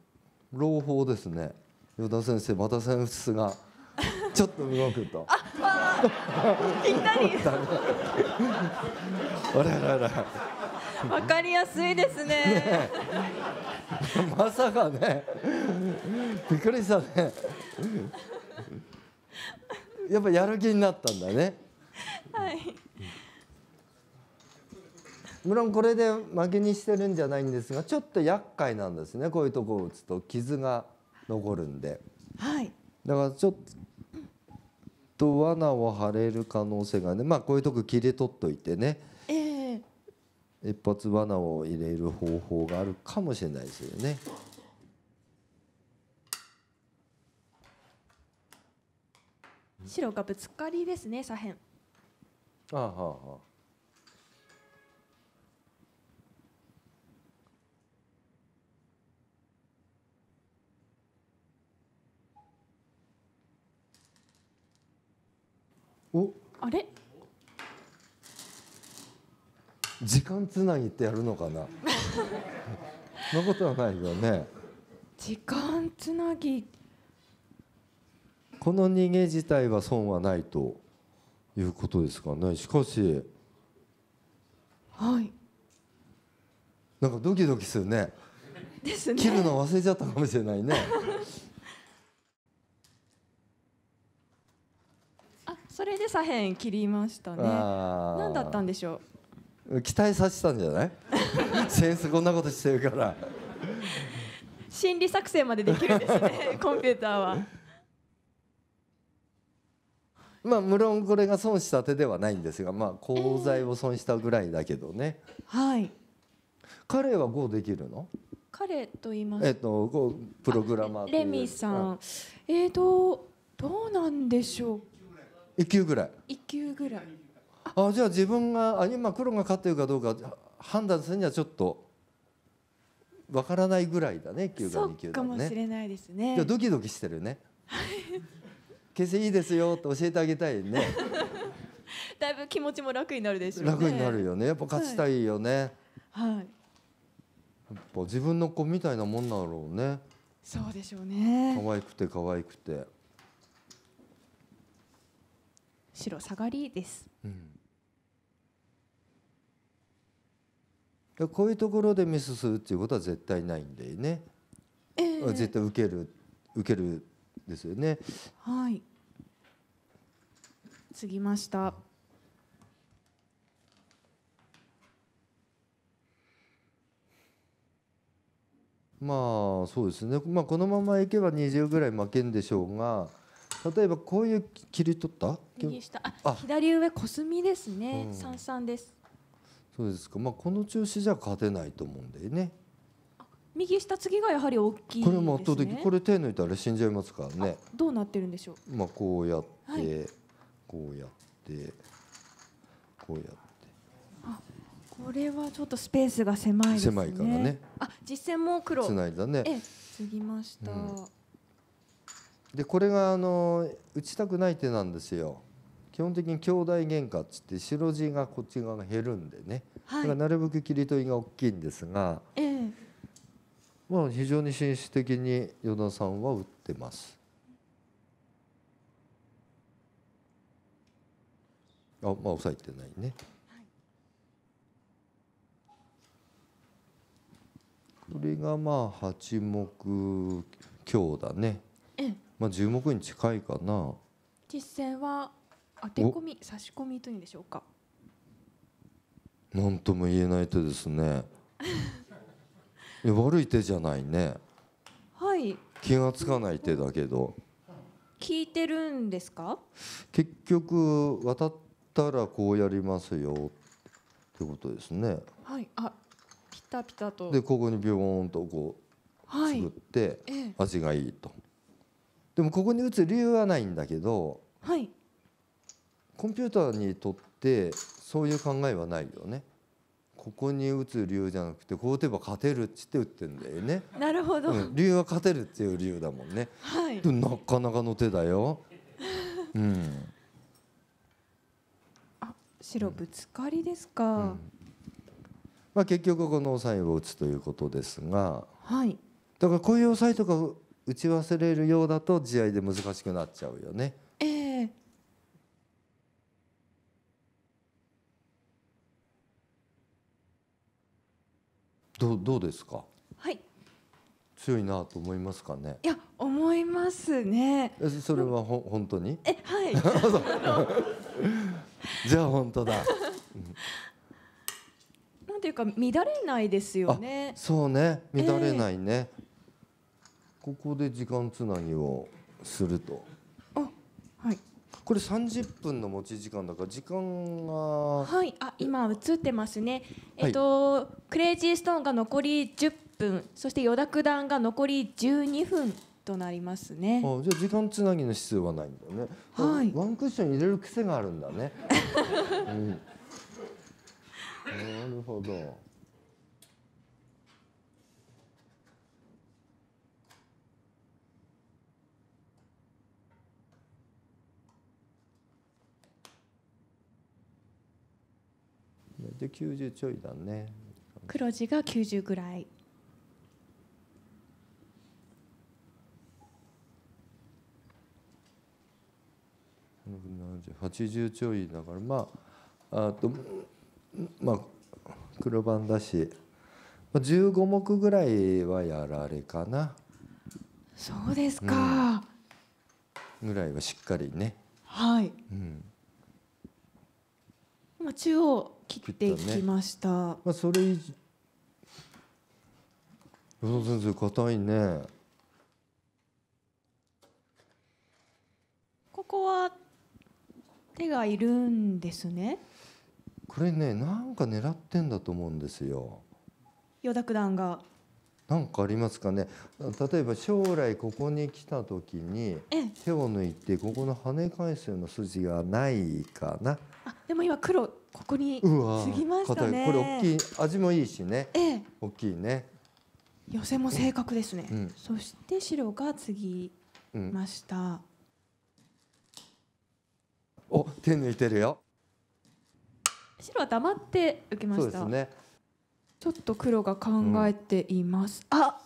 朗報ですね与田先生また先生が ちょっと動くとあぴったり あらららわかりやすいですね。ね まさかね。びっくりしたね。やっぱやる気になったんだね。無論これで負けにしてるんじゃないんですがちょっと厄介なんですねこういうとこを打つと傷が残るんで、はい、だからちょっと罠を張れる可能性がねまあこういうとこ切り取っといてね、えー、一発罠を入れる方法があるかもしれないですよね。白がぶつかりですね左辺。ああはあはあ。おあれ時間つなぎってやるのかな そんなことはないよね時間つなぎこの逃げ自体は損はないということですかねしかしはいなんかドキドキするねですね切るの忘れちゃったかもしれないねそれで左辺切りましたね何だったんでしょう期待させたんじゃない先生 こんなことしてるから心理作戦までできるんですね コンピューターはまあ無論これが損した手ではないんですがまあ功罪を損したぐらいだけどね、えー、はい彼は5できるの彼と言いますえっとこう、プログラマーレミさんえっ、ー、とどうなんでしょう一級ぐらい一級ぐらいあじゃあ自分があ今黒が勝ってるかどうか判断するにはちょっとわからないぐらいだね1級が2級だねかもしれないですねじゃドキドキしてるね形勢 いいですよって教えてあげたいねだいぶ気持ちも楽になるでしょう、ね、楽になるよねやっぱ勝ちたいよねはい、やっぱ自分の子みたいなもんなろうねそうでしょうね可愛くて可愛くて白下がりです。うん、こういうところでミスするっていうことは絶対ないんでね。えー、絶対受ける受けるですよね。はい。次ました。まあそうですね、まあ、このままいけば20ぐらい負けんでしょうが例えばこういう切り取った右下あ左上コスミですね三三、ですそうですかまあこの中止じゃ勝てないと思うんでね右下次がやはり大きい、ね、これも圧倒的これ手抜いたら死んじゃいますからねどうなってるんでしょうまあこうやって、はい、こうやってこうやってあこれはちょっとスペースが狭い、ね、狭いからねあ実戦も黒つないだねえ継ぎました、うんでこれがあの打ちたくない手なんですよ。基本的に兄弟喧嘩っつって白地がこっち側が減るんでね、はい、だからなるべく切り取りが大きいんですが、えー、まあ、非常に紳士的に与田さんは打ってます。あまあ抑えてないね。これがまあ八目強だね。まあ十目に近いかな。実戦は当て込み差し込みというんでしょうか何とも言えない手ですね い悪い手じゃないねはい気がつかない手だけど聞いてるんですか結局渡ったらこうやりますよってことですねはいあピタピタとでここにビョーンとこう作って、はい味がいいとでもここに打つ理由はないんだけどはいコンピューターにとってそういう考えはないよね。ここに打つ理由じゃなくてこう打てば勝てるっつって打ってんだよね。なるほど。うん、理由は勝てるっていう理由だもんね。はい。なかなかの手だよ。うん。あ、白ぶつかりですか。うん、まあ結局このオサを打つということですが。はい。だからこういうオサイとか打ち忘れるようだと試合で難しくなっちゃうよね。どうどうですか。はい。強いなと思いますかね。いや思いますね。それはほ本当に？えはい。じゃあ本当だ。なんていうか乱れないですよね。そうね乱れないね、えー、ここで時間つなぎをすると。これ三十分の持ち時間だから時間がはいあ今映ってますねえっと、はい、クレイジーストーンが残り十分そして与田九段が残り十二分となりますねあじゃ時間つなぎの指数はないんだよねはいワンクッション入れる癖があるんだね、うん、なるほどで90ちょいだね黒字が90ぐらい80ちょいだからまああとまあ黒番だし15目ぐらいはやられかなそうですか、うん、ぐらいはしっかりねはい、うん、今中央切っていきました。ね、まあそれ与田先生硬いね。ここは手がいるんですね。これねなんか狙ってんだと思うんですよ。与田九段が。なんかありますかね。例えば将来ここに来た時に手を抜いてここの跳ね返すような筋がないかな。あでも今黒ここに過ぎましたねこれ大きい味もいいしね、ええ、大きいね寄せも正確ですね、うん、そして白が次ました、うん、お手抜いてるよ白は黙って受けました、ね、ちょっと黒が考えています、うん、あ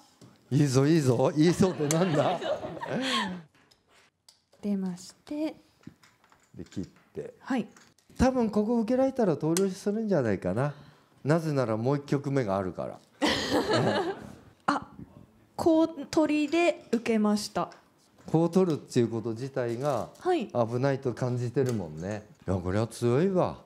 いいぞいいぞいいぞってなんだ 出ましてで切ってはい多分ここ受けられたら投了するんじゃないかななぜならもう1曲目があるから あこう取りで受けましたこう取るっていうこと自体が危ないと感じてるもんね、い、やこれは強いわ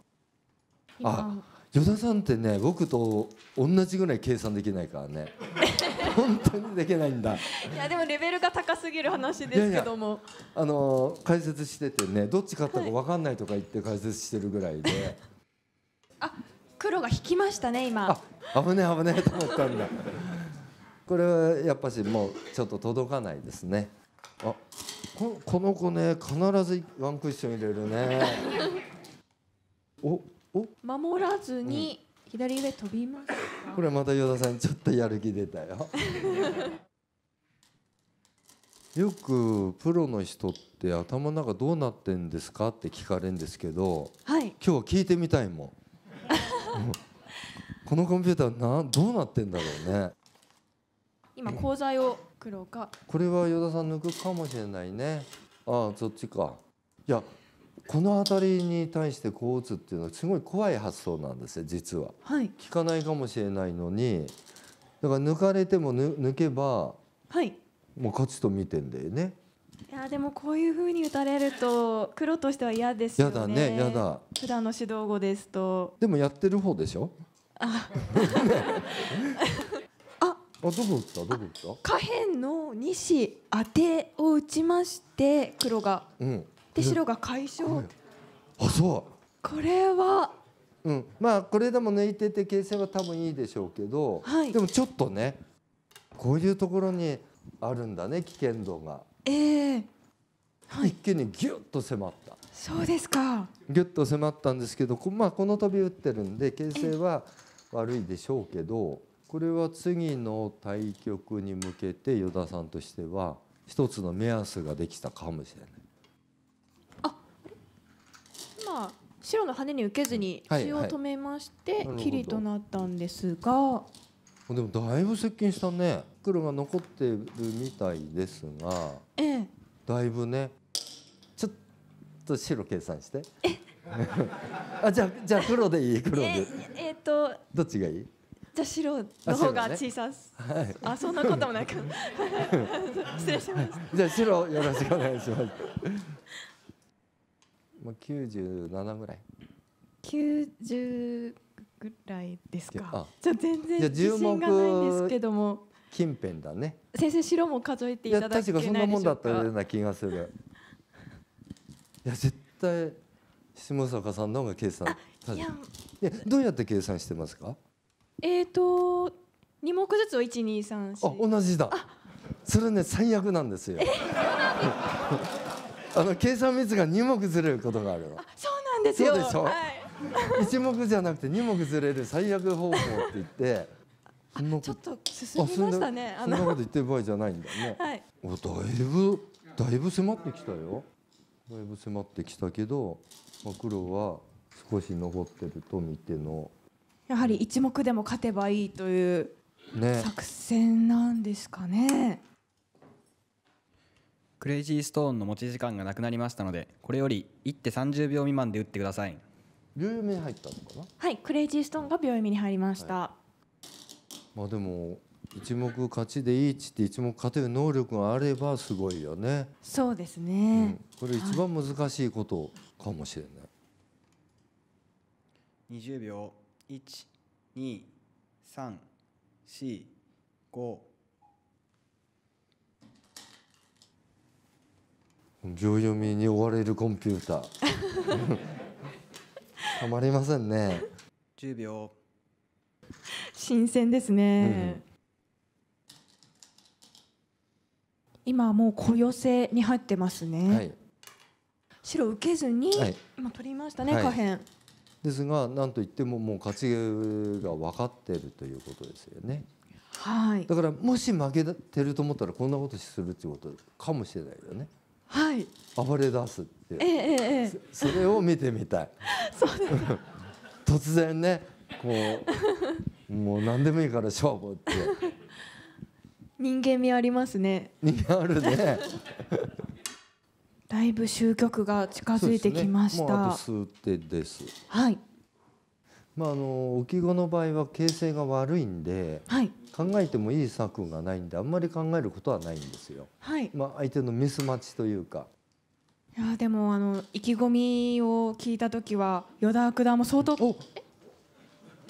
あ与田さんってね僕と同じぐらい計算できないからね 本当にできないんだいやでもレベルが高すぎる話ですけどもあの解説しててねどっち勝ったか分かんないとか言って解説してるぐらいで、はい、あ黒が引きましたね今あ危ねえ危ねえと思ったんだこれはやっぱしもうちょっと届かないですねあここの子ね必ずワンクッション入れるね おお守らずに、うん左上飛びますかこれまた与田さんちょっとやる気出たよ よくプロの人って頭の中どうなってんですかって聞かれるんですけど、はい、今日は聞いてみたいもん このコンピューターなどうなってんだろうね今鋼材を黒かこれは与田さん抜くかもしれないねああそっちかいやこの辺りに対してこう打つっていうのはすごい怖い発想なんですよ実は、はい、効かないかもしれないのにだから抜かれても抜けば、はい、もう勝ちと見てんだよね。いやでもこういうふうに打たれると黒としては嫌ですよね。やだね嫌だ。普段の指導後ですと。でもやってる方でしょ。あ。あ。あどこ打ったどこ打った。下辺の西当てを打ちまして黒が。うん。で白が解消あそうこれはうんまあこれでも抜いてて形勢は多分いいでしょうけど、はい、でもちょっとねこういうところにあるんだね危険度が。えーはい、一気にギュッと迫ったそうですかギュッと迫ったんですけど、まあ、この飛び打ってるんで形勢は悪いでしょうけどこれは次の対局に向けて与田さんとしては一つの目安ができたかもしれない。今白の羽に受けずに血を止めましてきりとなったんですがでもだいぶ接近したね黒が残ってるみたいですが、ええ、だいぶねちょっと白計算してえ あじゃじゃ黒でいい黒でええっとどっちがいいじゃ白の方が小さすあ、ねはい、あそんなこともないか 失礼しましたじゃ白よろしくお願いしますまあ、97ぐらい90ぐらいですかじゃ全然自信がないんですけども近辺だね先生白も数えていただけないでしょうか確かそんなもんだったような気がするいや絶対下坂さんの方が計算いやいやどうやって計算してますかえっ、ー、と二目ずつを一二三4あ同じだそれね最悪なんですよあの計算ミスが2目ずれることがあるの。そうなんですよ。そうでしょ。はい、目じゃなくて2目ずれる最悪方法って言って。ちょっと進みましたね。そんなこと言ってる場合じゃないんだね。はい、おだいぶだいぶ迫ってきたよ。だいぶ迫ってきたけど、まあ、黒は少し残ってると見ての。やはり一目でも勝てばいいという、作戦なんですかね。クレイジーストーンの持ち時間がなくなりましたのでこれより一手30秒未満で打ってください秒読に入ったのかなはいクレイジーストーンが秒読みに入りました、はい、まあでも一目勝ちでいいって一目勝てる能力があればすごいよねそうですね、うん、これ一番難しいことかもしれない、はい、20秒1 2 3 4 5秒読みに追われるコンピューター たまりませんね10秒新鮮ですね、うん、今もう小寄せに入ってますね、はい、白受けずに、はい、今取りましたね、はい、下辺ですが何と言ってももう勝ちが分かっているということですよねはいだからもし負けてると思ったらこんなことするっていうことかもしれないよねはい、暴れ出すっていう、ええ、それを見てみたい突然ねこうもう何でもいいから勝負って人間味ありますね人間あるねだいぶ終局が近づいてきました、ね、もうあと数手ですはいまあ、あのき子の場合は形勢が悪いんで、はい、考えてもいい策がないんであんまり考えることはないんですよ。はい、まあ、相手のミス待ちというかいやでもあの意気込みを聞いた時は依田九段も相当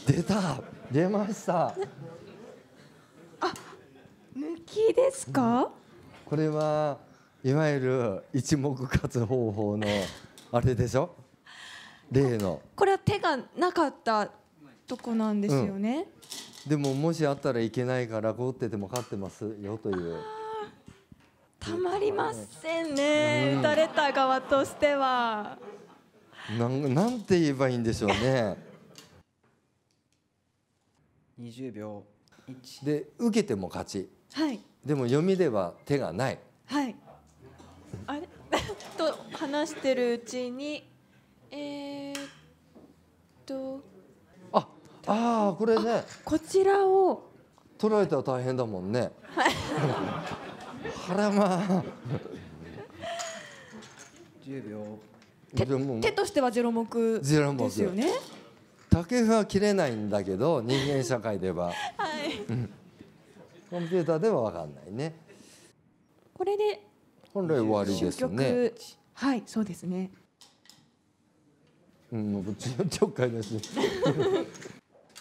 出た出ましたあ抜きですか、うん、これはいわゆる一目勝つ方法のあれでしょ例のこれは手がなかったとこなんですよね、うん、でももしあったらいけないから凍ってても勝ってますよというたまりませんね、うん、打たれた側としてはなんなんて言えばいいんでしょうね20秒で受けても勝ち、はい、でも読みでは手がない、はい、あれ と話してるうちにえー、っとああこれねこちらを取られたら大変だもんね 腹ま十秒手手としてはゼロ目ですよね竹は切れないんだけど人間社会では、はい、コンピューターでは分かんないねこれで本来終わりですよねはいそうですねうん、もうちのちょっかいだし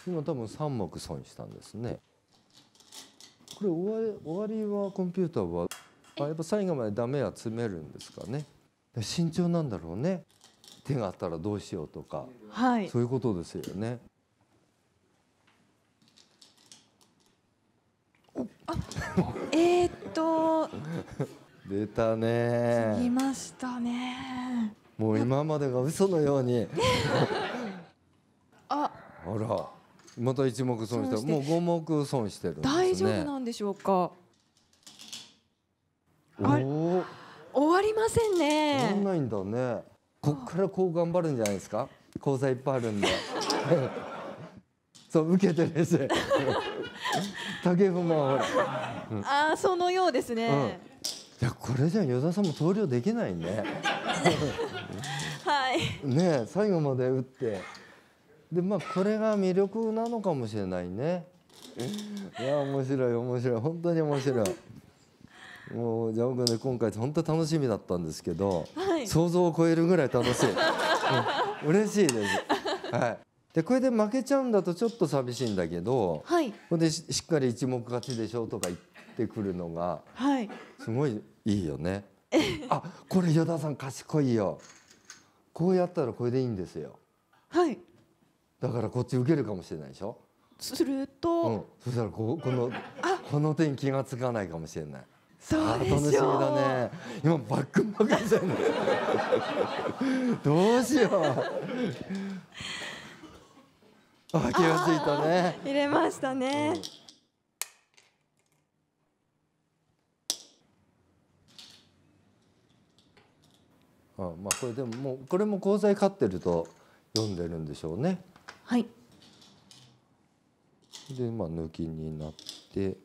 今多分三目損したんですねこれ終わり終わりはコンピューターはあやっぱ最後までダメ集めるんですかね慎重なんだろうね手があったらどうしようとか、はい、そういうことですよねあえっと 出たね。きましたね。もう今までが嘘のように ああらまた一目損してもう五目損してる、ね、大丈夫なんでしょうかお終わりませんね終わんないんだねこっからこう頑張るんじゃないですか口座いっぱいあるんで そう受けてです竹馬はほら、ああそのようですね、うん、いやこれじゃ与田さんも投了できないね ね最後まで打ってでまあこれが魅力なのかもしれないねいや面白い面白い本当に面白いもうじゃあ僕ね今回本当楽しみだったんですけど、はい、想像を超えるぐらい楽しい、うん、嬉しいです、はい、でこれで負けちゃうんだとちょっと寂しいんだけど、はい、これでしっかり一目勝ちでしょとか言ってくるのが、はい、すごいいいよねあこれ与田さん賢いよこうやったらこれでいいんですよはいだからこっち受けるかもしれないでしょすると、うん、そしたらここのこの点気がつかないかもしれないそうでし楽しみだね今バックンバックじゃないどうしようあ気がついたね入れましたね、うんうまあこれでももうこれも講材にってると読んでるんでしょうね。はい。でまあ抜きになって。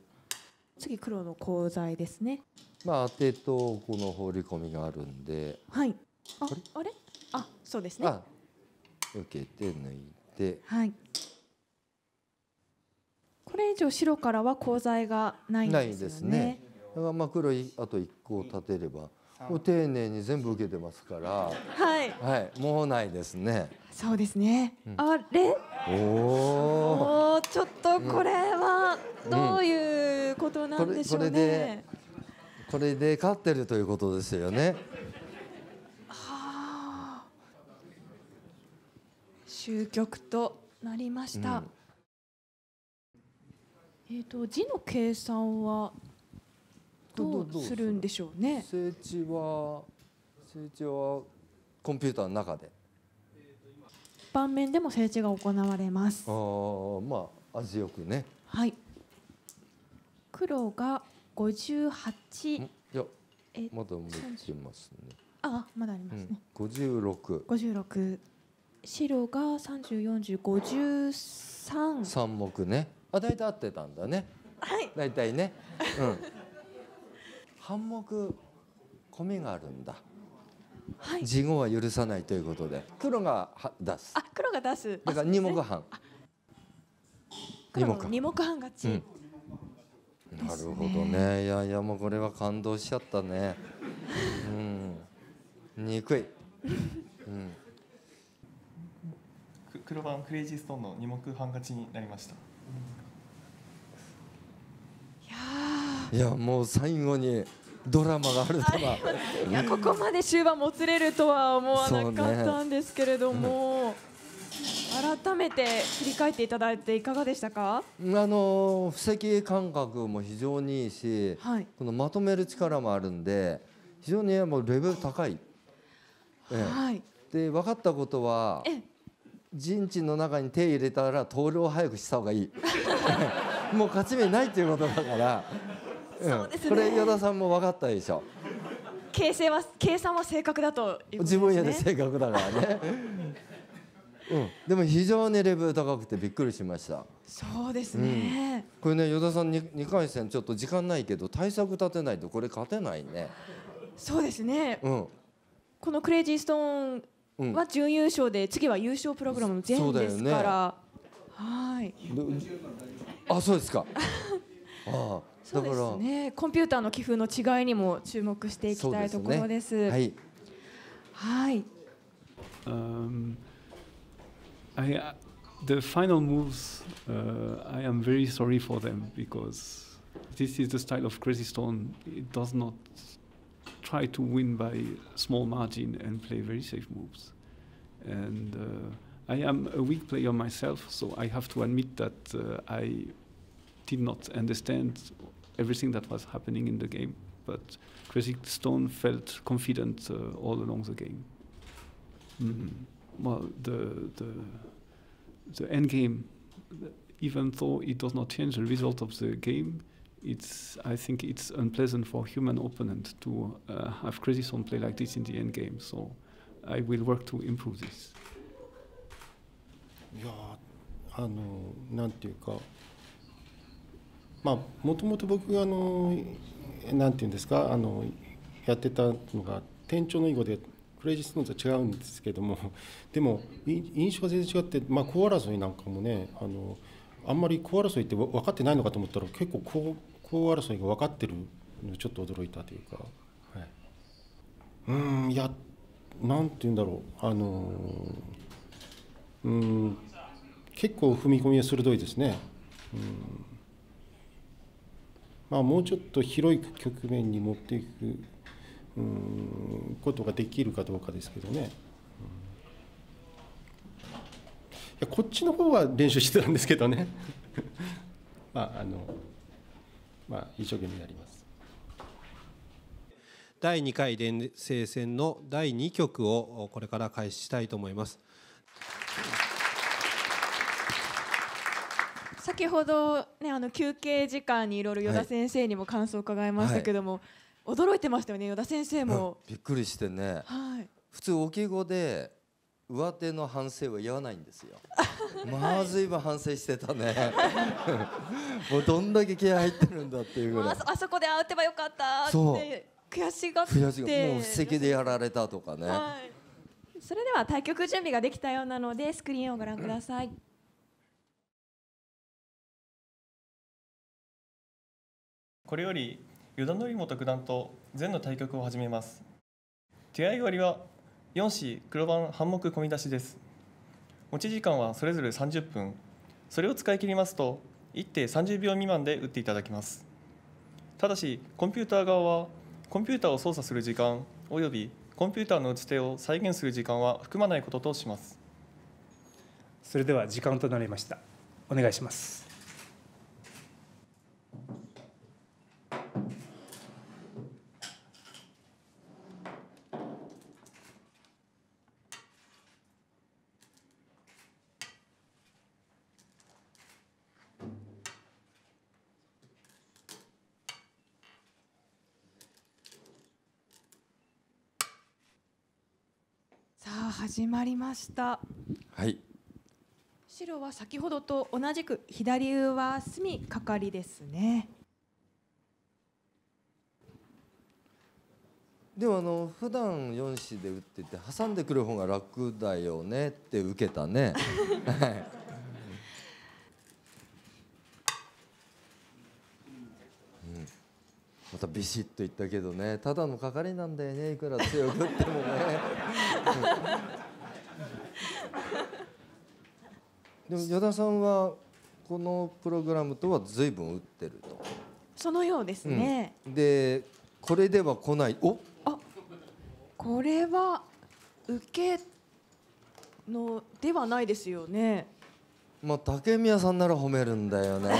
次黒のコ材ですね。まあ当てとこの放り込みがあるんで。はい。ああれあそうですね。受けて抜いて。はい。これ以上白からはコ材がないんですよね。ないですね。だからまあ黒いあと一個立てれば。を丁寧に全部受けてますから、はい、はい、もうないですね。そうですね。うん、あれ、おお、ちょっとこれはどういうことなんでしょうね。これこれで、これで勝ってるということですよね。はあ、終局となりました。うん、えっ、と字の計算はどうするんでしょうね。整地は整地はコンピューターの中で。盤面でも整地が行われます。ああ、まあ味よくね。はい。黒が五十八。いや、えまだ持ってますね。あ、まだありますね。五十六。五十六。白が三十四十五十三。三目ね。あ、大体合ってたんだね。はい。大体ね。うん。半目米があるんだ。はい。事後は許さないということで、黒がは出す。あ、黒が出す。だから二目半。二目半。二目半勝ち。うんなるほどね。いやいやもうこれは感動しちゃったね。うん。憎い。うん。黒番クレイジーストーンの二目半勝ちになりました。いやもう最後にドラマがあるいやここまで終盤もつれるとは思わなかったんですけれども、ねうん、改めて振り返っていただいていかがでしたかあの布石感覚も非常にいいし、はい、このまとめる力もあるんで非常にもうレベル高い。はい、で分かったことは陣地の中に手入れたら投了を早くした方がいい もう勝ち目ないということだからこれ依田さんも分かったでしょ計算は計算は正確だとね、自分やで正確だからね うん、でも非常にレベル高くてびっくりしましたそうですね、うん、これね依田さん 2, 2回戦ちょっと時間ないけど対策立てないとこれ勝てないねそうですね、うん、このクレイジーストーンは準優勝で、次は優勝プログラム全ですから、ね、はいあそうですか ああそうですねコンピューターの棋風の違いにも注目していきたいところです。ですね、はい。はい。Um, I, uh, the final moves, uh, I am very sorry for them because this is the style of Crazy Stone. It does not try to win by small margin and play very safe moves. And uh, I am a weak player myself, so I have to admit that uh, I did not understand everything that was happening in the game. But Crazy Stone felt confident uh, all along the game. Mm -hmm. Well, the the the end game, even though it does not change the result of the game, it's I think it's unpleasant for human opponent to uh, have Crazy Stone play like this in the end game. So I will work to improve this. いやあのなんていうかまあ、もともと僕があのなんていうんですかあのやってたのが店長の囲碁でクレイジストーとは違うんですけどもでも印象が全然違って、まあ、小争いなんかもねあのあんまり小争いって分かってないのかと思ったら結構ココ争いが分かってるのちょっと驚いたというか、はい、うんいやなんて言うんだろうあのうん結構踏み込みは鋭いですね。うんまあ、もうちょっと広い局面に持っていくうんことができるかどうかですけどね。いやこっちの方は練習してたんですけどね まああのまあ一生懸命やります第2回連成戦の第2局をこれから開始したいと思います。先ほど、ね、あの休憩時間にいろいろ与田先生にも感想を伺いましたけども、はい、驚いてましたよね与田先生も、びっくりしてね、はい、普通お季語で上手の反省は言わないんですよ まずいぶ反省してたね もうどんだけ気合入ってるんだっていうぐらい、あ、そこで会打てばよかったって悔しがって悔しがもう布石でやられたとかね、はい、それでは対局準備ができたようなのでスクリーンをご覧くださいこれより依田則元九段と前の対局を始めます手合い割りは4子黒番半目込み出しです持ち時間はそれぞれ30分それを使い切りますと1手30秒未満で打っていただきますただしコンピューター側はコンピューターを操作する時間およびコンピューターの打ち手を再現する時間は含まないこととしますそれでは時間となりましたお願いします始まりましたはい白は先ほどと同じく左上は隅かかりですねでもあの普段四子で打ってて挟んでくる方が楽だよねって受けたね。は いまたビシッと言ったけどねただの係なんだよねいくら強くってもねでも矢田さんはこのプログラムとは随分打ってるとそのようですね、うん、でこれでは来ないおあこれは受けのではないですよねまあ竹宮さんなら褒めるんだよね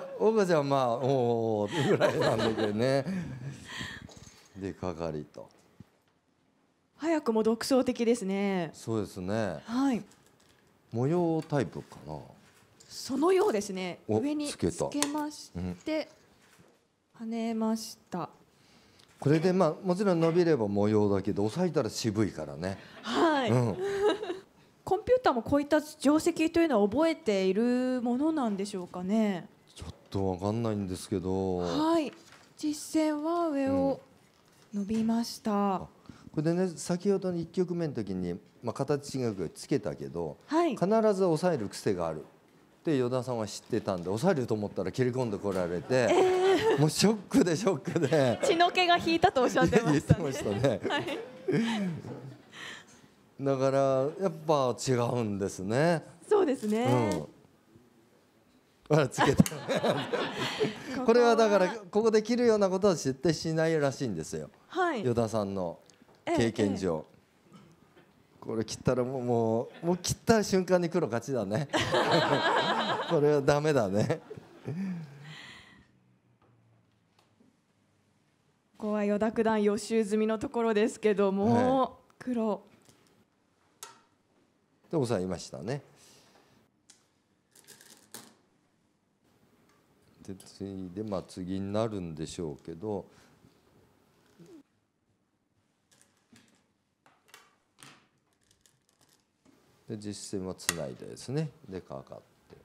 僕たちんまあおおぐらいなんだけどね でかかりと早くも独創的ですねそうですねはい模様タイプかなそのようですね上につけまして、跳ねましたこれでまあもちろん伸びれば模様だけど押さえたら渋いからねはい、うん、コンピューターもこういった定石というのは覚えているものなんでしょうかねとわかんないんですけど。はい。実践は上を伸びました。うんこれでね先ほどの1曲目の時に、まあ、形違うつけたけど、はい、必ず抑える癖があるで、て依田さんは知ってたんで抑えると思ったら蹴り込んでこられて、えー、もうショックでショックで血の気が引いたとおっしゃってましたね。だからやっぱ違うんですね。そうですね、うんらつけたこれはだからここで切るようなことは絶対しないらしいんですよ、はい、依田さんの経験上、ええ、これ切ったらもうもうもう切った瞬間に黒勝ちだね これはダメだねここは与田九段予習済みのところですけども、はい、黒でもさいましたねってで、まあ、次になるんでしょうけど。で実践はつないでですねでかかって。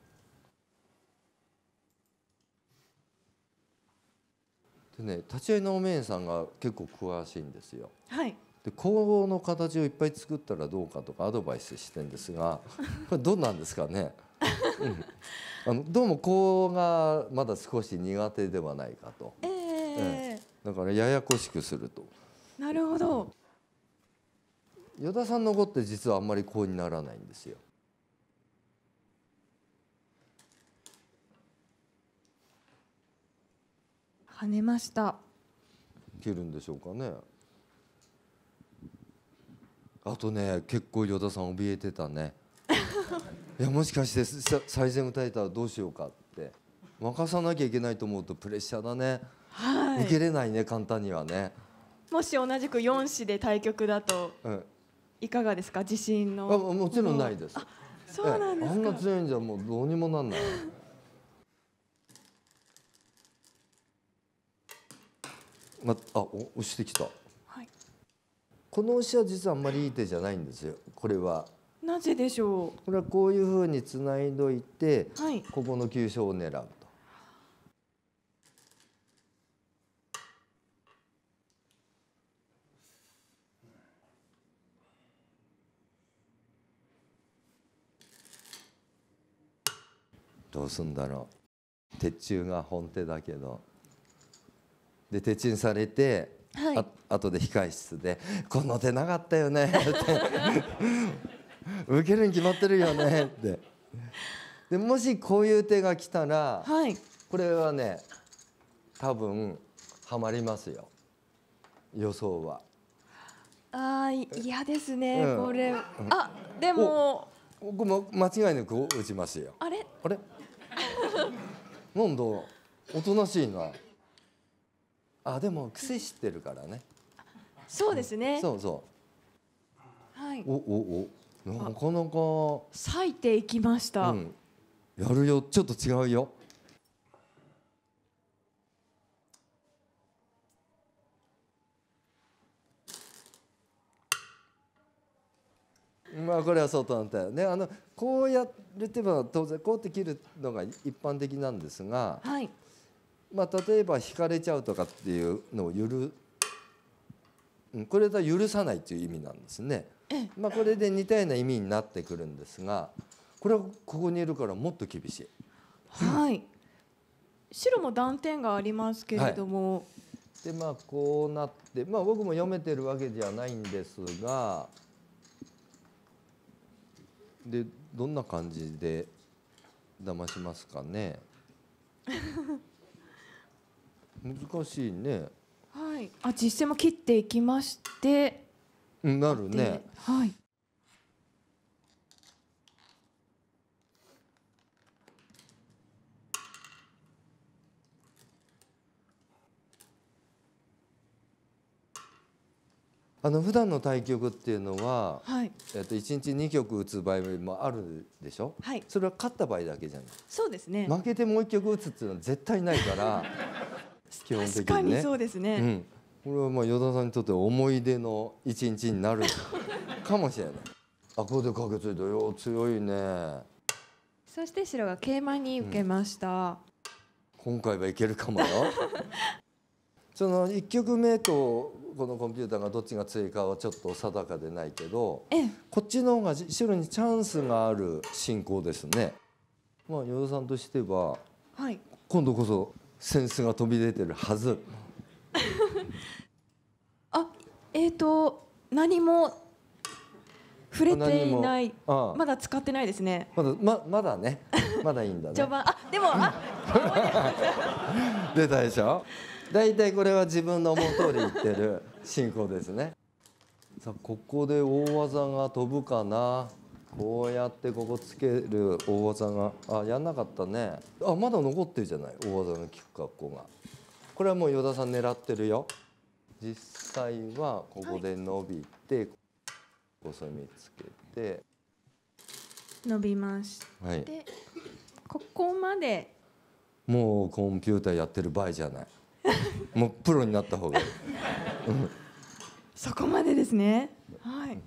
でね立ち合いのおめんさんが結構詳しいんですよ。はい、で工房の形をいっぱい作ったらどうかとかアドバイスしてんですがこれどうなんですかね。う んあのどうもこうがまだ少し苦手ではないかと、えー、えー、だからややこしくするとなるほど依田さんの子って実はあんまりこうにならないんですよ跳ねました切るんでしょうかねあとね結構依田さん怯えてたね いやもしかして最善歌えたらどうしようかって任さなきゃいけないと思うとプレッシャーだね、はい、受けれないね簡単にはねもし同じく4詞で対局だと、いかがですか自信のあもちろんないですそうなんですあんな強いんじゃもうどうにもなんないまあお押してきた、はい、この押しは実はあんまりいい手じゃないんですよこれはなぜでしょうこれはこういうふうにつないどいて、はい、ここの急所を狙うと。どうすんだろう鉄柱が本手だけどで鉄柱されて、はい、あ後で控え室で「この手なかったよね」っ て受けるに決まってるよねってでもしこういう手が来たら、はい、これはね多分はまりますよ予想はあ嫌ですね、うん、これあでもここ間違いなく打ちますよあれあれ なんだおとなしいなあでも癖知ってるからねそうですね、うん、そうそうはいおおおなかなか割いていきました、うん、やるよちょっと違うよまあこれは相当なんだよねあのこうやるってば当然こうやって切るのが一般的なんですが、はい、まあ、例えば引かれちゃうとかっていうのを許これは許さないという意味なんですね。まあ、これで似たような意味になってくるんですがこれはここにいるからもっと厳しい。はい、白も断点がありますけれども、はい、でまあこうなって、まあ、僕も読めてるわけじゃないんですがでどんな感じで騙しますかね 難しいねはいあ実戦も切っていきましてなるね。はい。あの普段の対局っていうのは、はい、えっと一日二局打つ場合もあるでしょ。はい。それは勝った場合だけじゃない。そうですね。負けてもう一局打つっていうのは絶対ないから。基本的にね。そうですね。うん。これはまあ与田さんにとって思い出の一日になるかもしれないあこれで駆けついたよ強いねそして白が桂馬に受けました、うん、今回はいけるかもよ その一局目とこのコンピューターがどっちが強いかはちょっと定かでないけどこっちの方が白にチャンスがある進行ですね。まあ、与田さんとしては、はい、今度こそセンスが飛び出てるはず。あえっ、ー、と何も触れていないああまだ使ってないですねまだままだねまだいいんだね序盤 あでもあ 出たでしょ大体これは自分の思う通り言ってる 進行ですねさあここで大技が飛ぶかなこうやってここつける大技があやんなかったねあまだ残ってるじゃない大技の効く格好が。これはもう与田さん狙ってるよ実際はここで伸びて、はい、細めつけて伸びまして、はい、ここまでもうコンピューターやってる場合じゃない もうプロになった方がいいそこまでですねはい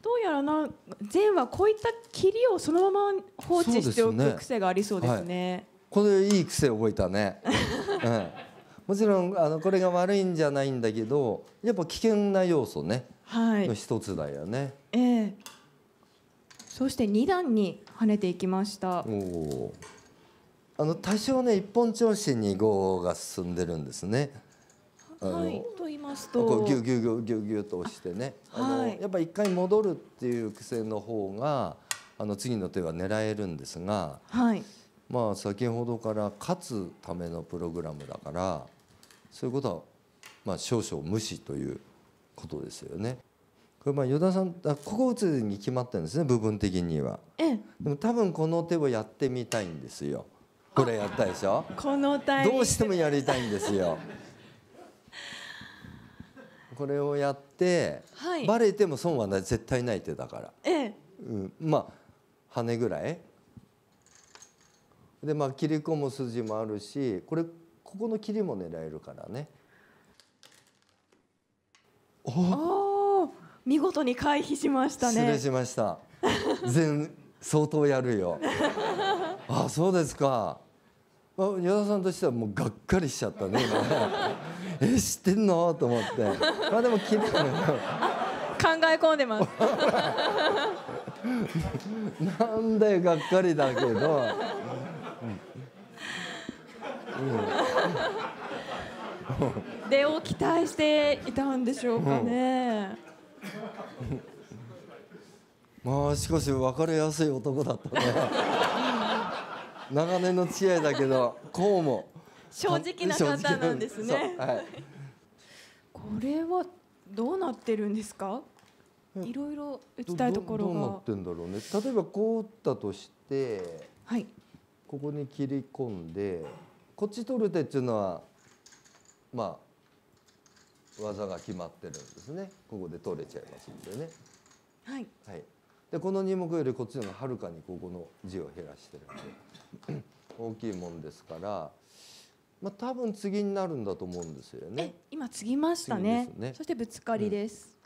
どうやらな前はこういった切りをそのまま放置しておく癖がありそうですね、ねはい、これいい癖覚えたね、はい もちろんあのこれが悪いんじゃないんだけどやっぱ危険な要素ね、はい、の一つだよね。えー、そして二段に跳ねていきました。おお。あの多少ね一本調子に5が進んでるんですね。はい、と言いますとこうぎゅうぎゅうぎゅうぎゅうと押してねはい、やっぱ一回戻るっていう癖の方があの次の手は狙えるんですが、はい、まあ先ほどから勝つためのプログラムだからそういうことは、まあ、少々無視ということですよね。これまあ与田さんあここ打つに決まってるんですね部分的には。でも多分この手をやってみたいんですよ。これやったでしょ。このタイどうしてもやりたいんですよ。これをやって、はい、バレても損はない絶対ない手だから、ええうん、まあ羽ぐらいでまあ切り込む筋もあるしこれここの切りも狙えるからね。おお見事に回避しましたね。失礼しました。全相当やるよ。あそうですか。あ、矢田さんとしてはもうがっかりしちゃったね今ね。え知ってんのと思って。まあでも切り。考え込んでます なんだよがっかりだけどうん、出を期待していたんでしょうかね、うん、まあしかし別れやすい男だったね 長年の付き合いだけどこうも正直な方なんですね、はい、これはどうなってるんですかいろいろ打ちたいところどうなってんだろうね例えばこう打ったとして、はい、ここに切り込んでこっち取る手っていうのはまあ技が決まってるんですねここで取れちゃいますんでね。はい、はい、でこの2目よりこっちのがはるかにここの字を減らしてるんで大きいもんですから。まあ、多分次になるんだと思うんですよね。今次ましたね。ねそしてぶつかりです、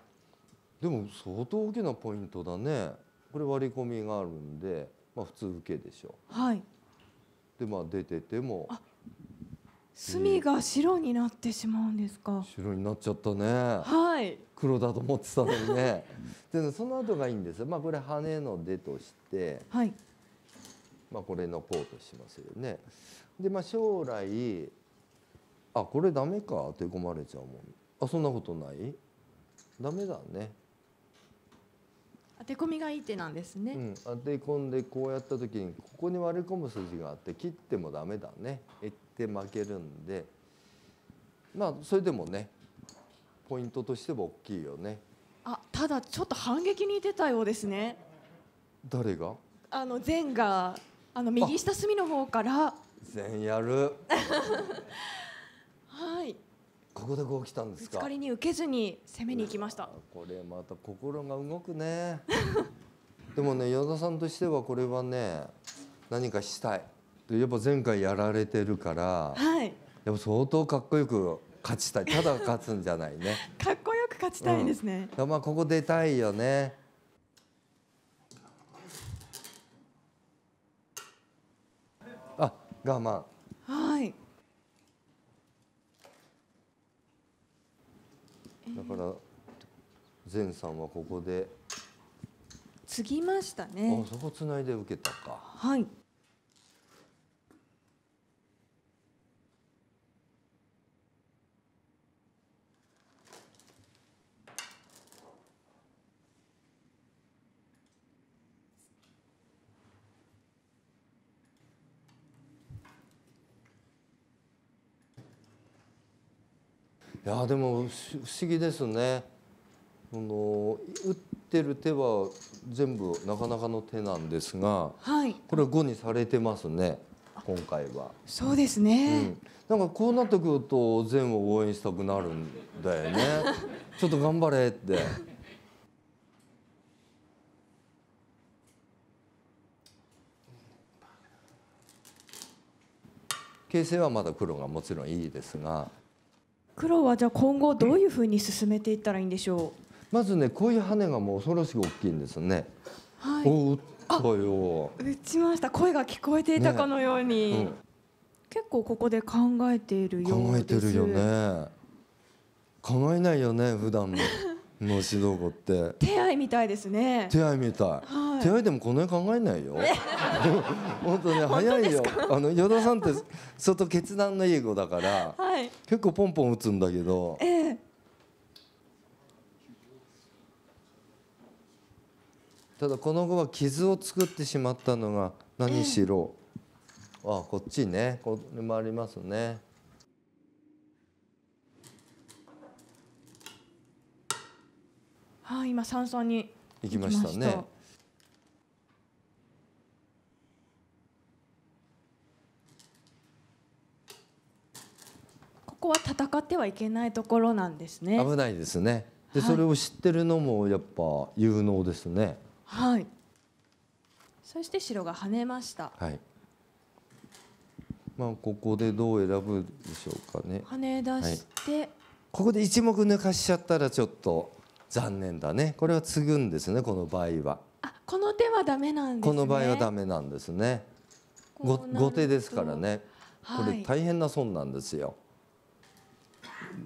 うん、でも相当大きなポイントだね。これ割り込みがあるんで、まあ普通受けでしょう。はい。でまあ出てても。あ、墨が白になってしまうんですか、うん、白になっちゃったねはい黒だと思ってたのにね でその後がいいんですまあこれ羽の出としてはいまあこれのこうとしますよねでまあ将来あこれダメかとい込まれちゃうもんあそんなことないダメだね当て込みがいい手なんですね、うん、当て込んでこうやった時にここに割り込む筋があって切ってもダメだねえって負けるんでまあそれでもねポイントとしても大きいよねあただちょっと反撃に出たようですね誰があの前があの右下隅の方から前やる はいここでこう来たんですかぶつかりに受けずに攻めに行きましたこれまた心が動くね でもね矢田さんとしてはこれはね何かしたいやっぱ前回やられてるから、はい、やっぱ相当かっこよく勝ちたいただ勝つんじゃないね かっこよく勝ちたいですね、うん、まあここ出たいよねあ我慢はいだから前さんはここで継ぎましたねあそこつないで受けたかはいいやでも不思議ですね。あの打ってる手は全部なかなかの手なんですが、はい、これ五にされてますね今回は。そうですね、うん、なんかこうなってくると全を応援したくなるんだよね ちょっと頑張れって。形勢はまだ黒がもちろんいいですが。黒はじゃあ今後どういうふうに進めていったらいいんでしょうまずねこういう羽がもう恐ろしく大きいんですね。はい、お打ったよ。打ちました。声が聞こえていたかのように。ねうん、結構ここで考えているようです。考えてるよね。考えないよね普段の。のしどこって手合いみたいですね手合いみたい、はい、手合いでもこの絵考えないよ 本当ね早いよあの与田さんって相当決断のいい子だから、はい、結構ポンポン打つんだけど、えー、ただこの子は傷を作ってしまったのが何しろ、えー、あこっちねこれもありますねはい、今三三に行きましたね。ここは戦ってはいけないところなんですね。危ないですね。で、はい、それを知ってるのもやっぱ有能ですね。はい。そして白が跳ねました。はい。まあここでどう選ぶでしょうかね。跳ね出して、はい、ここで一目抜かしちゃったらちょっと残念だねこれは継ぐんですねこの場合はあこの手はダメなんですねこの場合はダメなんですね後後手ですからねこれ大変な損なんですよ、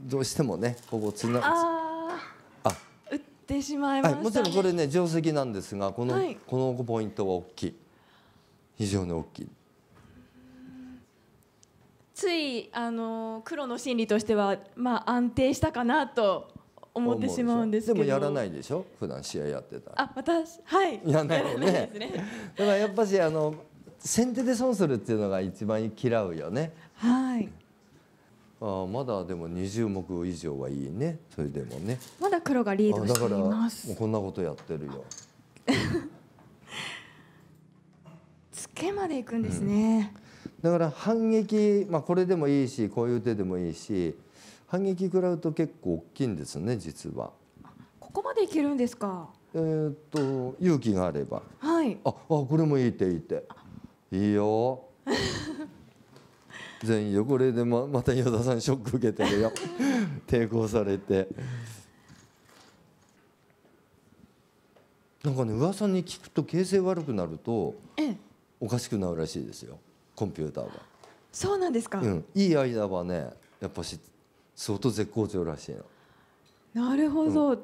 どうしてもねここつなああ打ってしまいまし、ねはい、もちろんこれね定石なんですがこの、はい、このポイントは大きい非常に大きいついあの黒の心理としてはまあ安定したかなと思ってしまうんですけどでもやらないでしょ普段試合やってたあ私はいやらないよねねだからやっぱしあの先手で損するっていうのが一番嫌うよねはいあまだでも20目以上はいいねそれでもねまだ黒がリードしていますだからこんなことやってるよ つけまでいくんですね、うん、だから反撃、まあ、これでもいいしこういう手でもいいし反撃食らうと結構大きいんですね実は。ここまでいけるんですか。えー、っと勇気があれば。はい。ああこれもいい手いい手。いいよ。全員汚れでままた与田さんショック受けてるよ 抵抗されてなんかね噂に聞くと形勢悪くなるとおかしくなるらしいですよコンピューターはそうなんですか、うん、いい間はねやっぱし相当絶好調らしいの。なるほど、うん、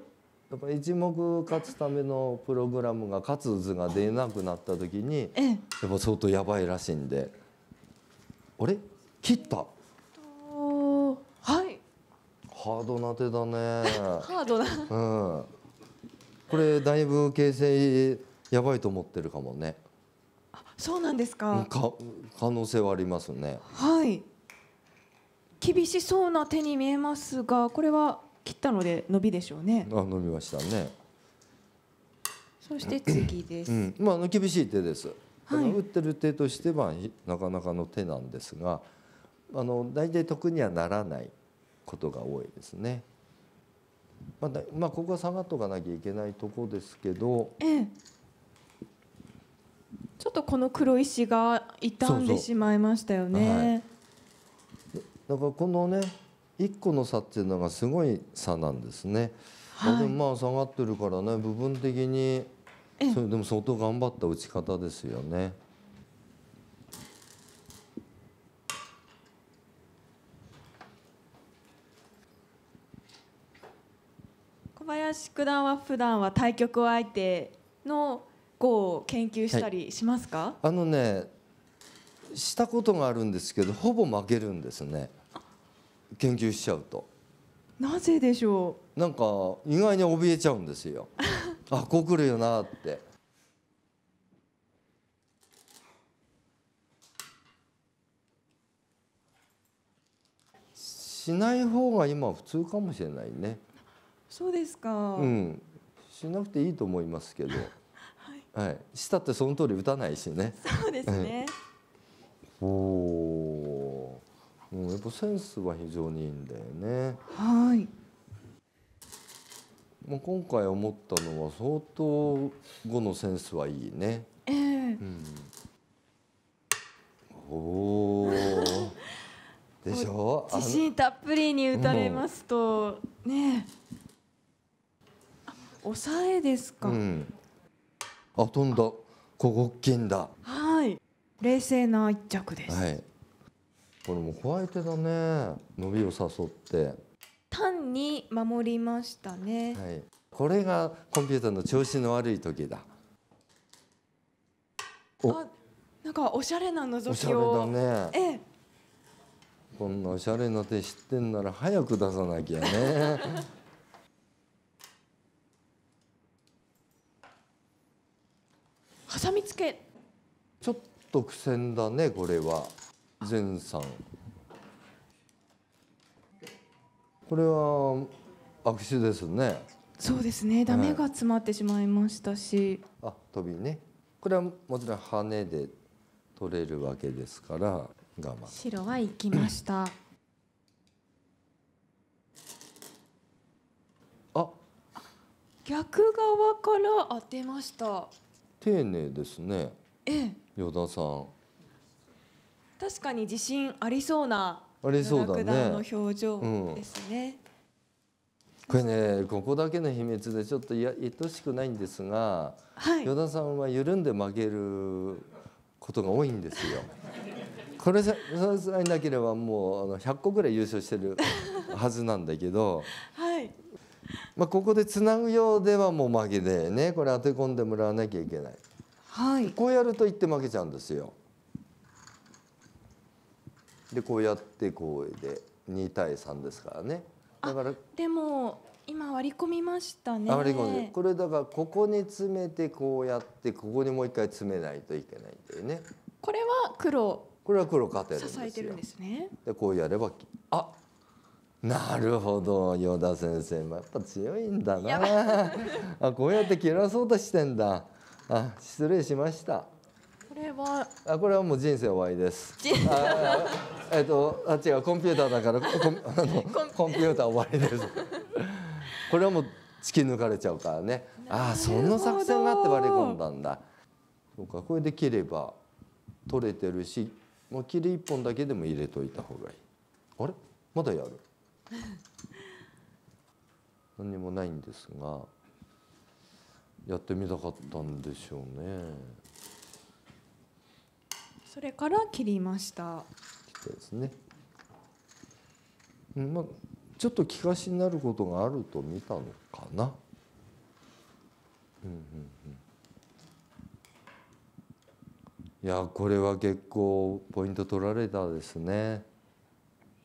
やっぱ一目勝つためのプログラムが勝つ図が出なくなった時にやっぱ相当やばいらしいんであれ切ったはいハードな手だねハードな、うん、これだいぶ形勢やばいと思ってるかもねそうなんですかか可能性はありますねはい厳しそうな手に見えますがこれは切ったので伸びでしょうねあ伸びましたねそして次です、うん、まあ、厳しい手です、はい、打ってる手としてはなかなかの手なんですがあの大体得にはならないことが多いですねまあ、まあ、ここは下がっとかなきゃいけないとこですけど、ええ、ちょっとこの黒石が傷んでしまいましたよね。だからこのね一個の差っていうのがすごい差なんですね。はい、まあ下がってるからね部分的にそれでも相当頑張った打ち方ですよね。小林九段は普段は対局相手の碁を研究したりしますか、はい、あのねしたことがあるんですけどほぼ負けるんですね。研究しちゃうとなぜでしょうなんか意外に怯えちゃうんですよ あこう来るよなってしない方が今普通かもしれないねそうですかうんしなくていいと思いますけど はい、はい、したってその通り打たないしねそうですね、おおうん、やっぱセンスは非常にいいんだよね。はい。まあ、今回思ったのは相当語のセンスはいいね。ええー、うん、おお。でしょう。自信たっぷりに打たれますと、うん、ね抑えですか。うん、あ飛んだ。小国金だ。はい。冷静な一着です。はい。これも怖い手だね伸びを誘って単に守りましたね、はい、これがコンピューターの調子の悪い時だあなんかおしゃれな覗きをおしゃれだね、えこんなおしゃれな手知ってんなら早く出さなきゃね挟み つけちょっと苦戦だねこれは。善さんこれは握手ですねそうですねダメが詰まってしまいましたし、あ飛びねこれはもちろん羽で取れるわけですから我慢白は行きましたあ逆側から当てました丁寧ですねええ与田さん確かに自信ありそうなありそうだねの表情ですね、これねここだけの秘密でちょっといや愛しくないんですが、はい、与田さんは緩んで負けることが多いんですよ。これさえさえなければもうあの100個ぐらい優勝してるはずなんだけど、はいまあ、ここでつなぐようではもう負けでねこれ当て込んでもらわなきゃいけない、はい、こうやると言って負けちゃうんですよ。でこうやってこうで二対三ですからねだからでも今割り込みましたね割り込んでこれだからここに詰めてこうやってここにもう一回詰めないといけないんだよねこれは黒これは黒勝てるんですよ支えてるんですねでこうやればあなるほど与田先生もやっぱ強いんだなあこうやって切らそうとしてんだあ失礼しましたれはあこれはもう人生終わりです。えっとあ違うコンピューターだからコンあのコンピューター終わりです。これはもう突き抜かれちゃうからね。ああその作戦があって割り込んだんだ。そうかこれで切れば取れてるし、もう切り一本だけでも入れといた方がいい。あれまだやる。何もないんですがやってみたかったんでしょうね。それから切りました切っですね、うんまあ、ちょっと利かしになることがあると見たのかなうんうんうんいやこれは結構ポイント取られたですね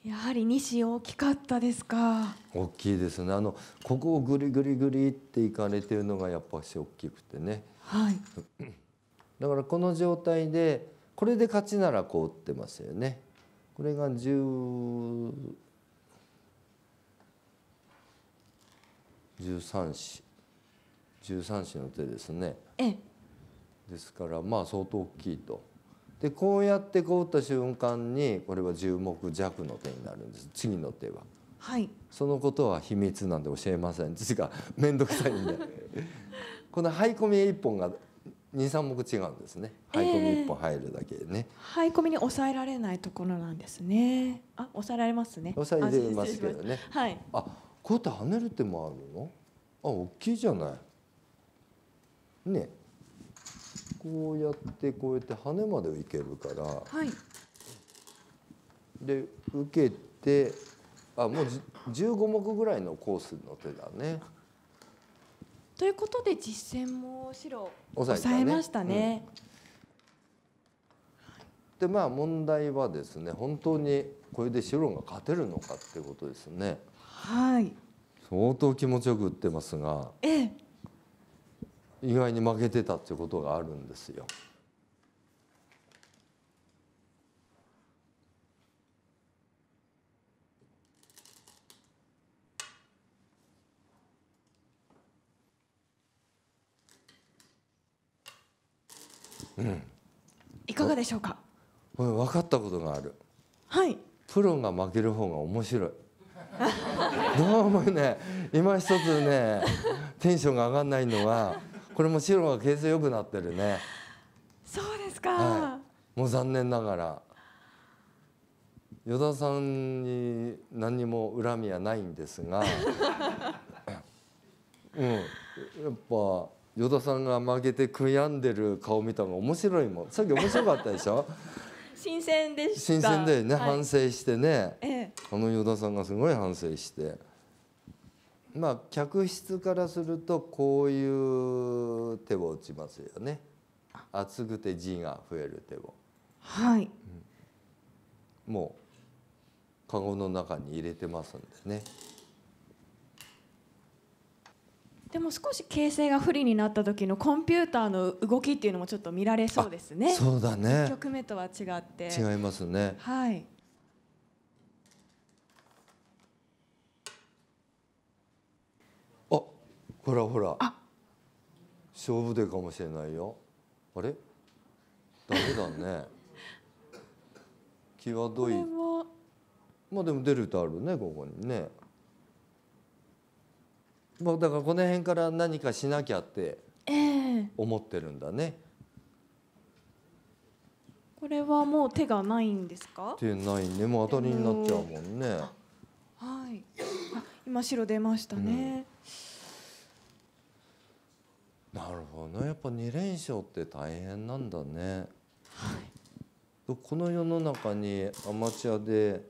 やはり西大きかったですか。大きいですね。あのここをぐりぐりぐりっていかれてるのがやっぱし大きくてね。はい。だからこの状態でこれで勝ちならこう打ってますよね。これが10 3子13子の手ですね。ですからまあ相当大きいと。でこうやってこう打った瞬間にこれは10目弱の手になるんです次の手は。はい、そのことは秘密なんで教えません。ですが面倒くさいんで。このハイコミ一本が二三目違うんですねハイコミ1本入るだけね、えー、ハイコミに抑えられないところなんですねあ抑えられますね抑えれますけどねはいあこうやって跳ねる手もあるのあ大きいじゃないねこうやってこうやって跳ねまでいけるから、はい、で受けてあもう十五目ぐらいのコースの手だねということで実戦も白抑えましたね。でまあ問題はですね本当にこれで白が勝てるのかっていうことですね。はい。相当気持ちよく打ってますが、ええ、意外に負けてたっていうことがあるんですよ。うん、いかがでしょうか分かったことがあるはいプロが負ける方が面白いどうもね今一つねテンションが上がらないのはこれも白が形勢良くなってるねそうですか、はい、もう残念ながら与田さんに何にも恨みはないんですが うんやっぱ与田さんが負けて悔やんでる顔見たの面白いもんさっき面白かったでしょ 新鮮でした新鮮でね、はい、反省してね、ええ、あの与田さんがすごい反省してまあ客室からするとこういう手を打ちますよね厚くて字が増える手をはい、うん、もうカゴの中に入れてますんでねでも少し形勢が不利になった時のコンピューターの動きっていうのもちょっと見られそうですね。そうだね。局面とは違って。違いますね。はい。あ、ほらほら。勝負でかもしれないよ。あれ？ダメだね。際どい。まあでも出るとあるねここにね。もうだからこの辺から何かしなきゃって思ってるんだね。えー、これはもう手がないんですか？手ないね、もう当たりになっちゃうもんね。はい。あ、今白出ましたね。うん、なるほどね、やっぱ二連勝って大変なんだね。はい。この世の中にアマチュアで、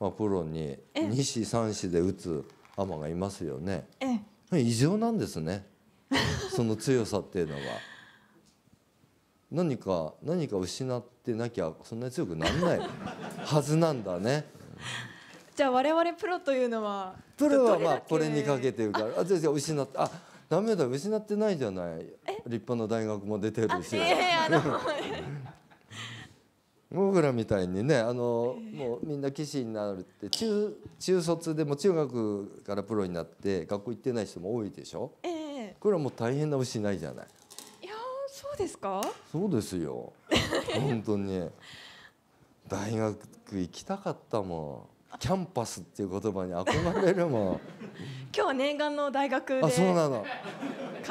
まあ、プロに二子三子で打つアマがいますよね。ええ、異常なんですね。その強さっていうのは。何か何か失ってなきゃそんなに強くならないはずなんだね。じゃあ我々プロというのはプロはまあこれにかけてるからあ全然失ってあダメだ失ってないじゃない立派な大学も出てるし。えー僕らみたいにねあのもうみんな棋士になるって中中卒でも中学からプロになって学校行ってない人も多いでしょ、ええ、これはもう大変な失いじゃないいやそうですかそうですよ本当に大学行きたかったもんキャンパスっていう言葉に憧れるもん今日念願の大学あそうなの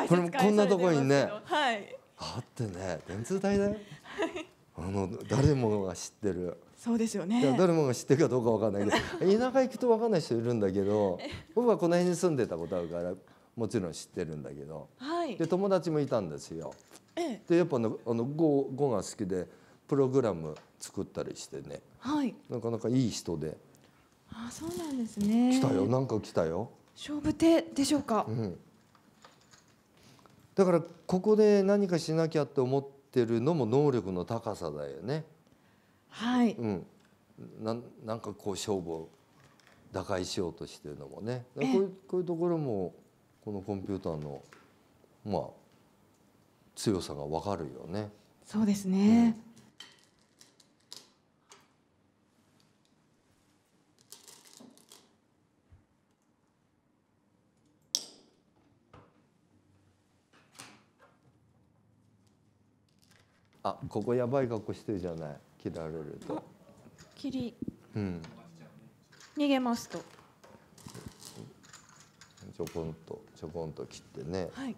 これもこんなところにね、はい、あってね電通大だよ、はいあの誰もが知ってるそうですよね誰もが知ってるかどうかわかんないけど 田舎行くとわかんない人いるんだけど僕はこの辺に住んでたことあるからもちろん知ってるんだけど、はい、で友達もいたんですよ。でやっぱねあの語語が好きでプログラム作ったりしてね、はい、なかなかいい人で。あそうなんですね。来たよなんか来たよ。勝負手でしょうか。うん、だからここで何かしなきゃって思って。してるのも能力の高さだよね。はい、うん、なんなんかこう勝負を打開しようとしてるのもねこういうこういうところもこのコンピューターのまあ強さがわかるよね。そうですね、うんあここやばい格好してるじゃない切られると切りうん逃げますとちょこんとちょこんと切ってねはい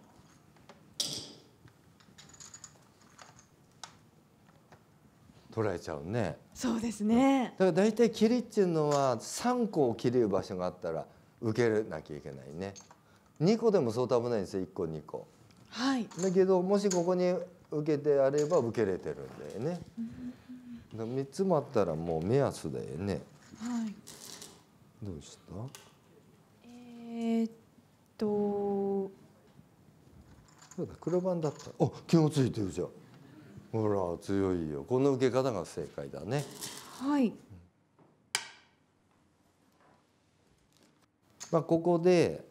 取られちゃうねそうですね、うん、だから大体切りっていうのは3個を切れる場所があったら受けなきゃいけないね2個でも相当危ないんですよ1個2個はいだけどもしここに受けてあれば受けれてるんだよね。だ3つもあったらもう目安だよね。はい。どうしたえっとそうだ黒番だったあ気をついてるじゃんほら強いよこの受け方が正解だねはい、まあ、ここで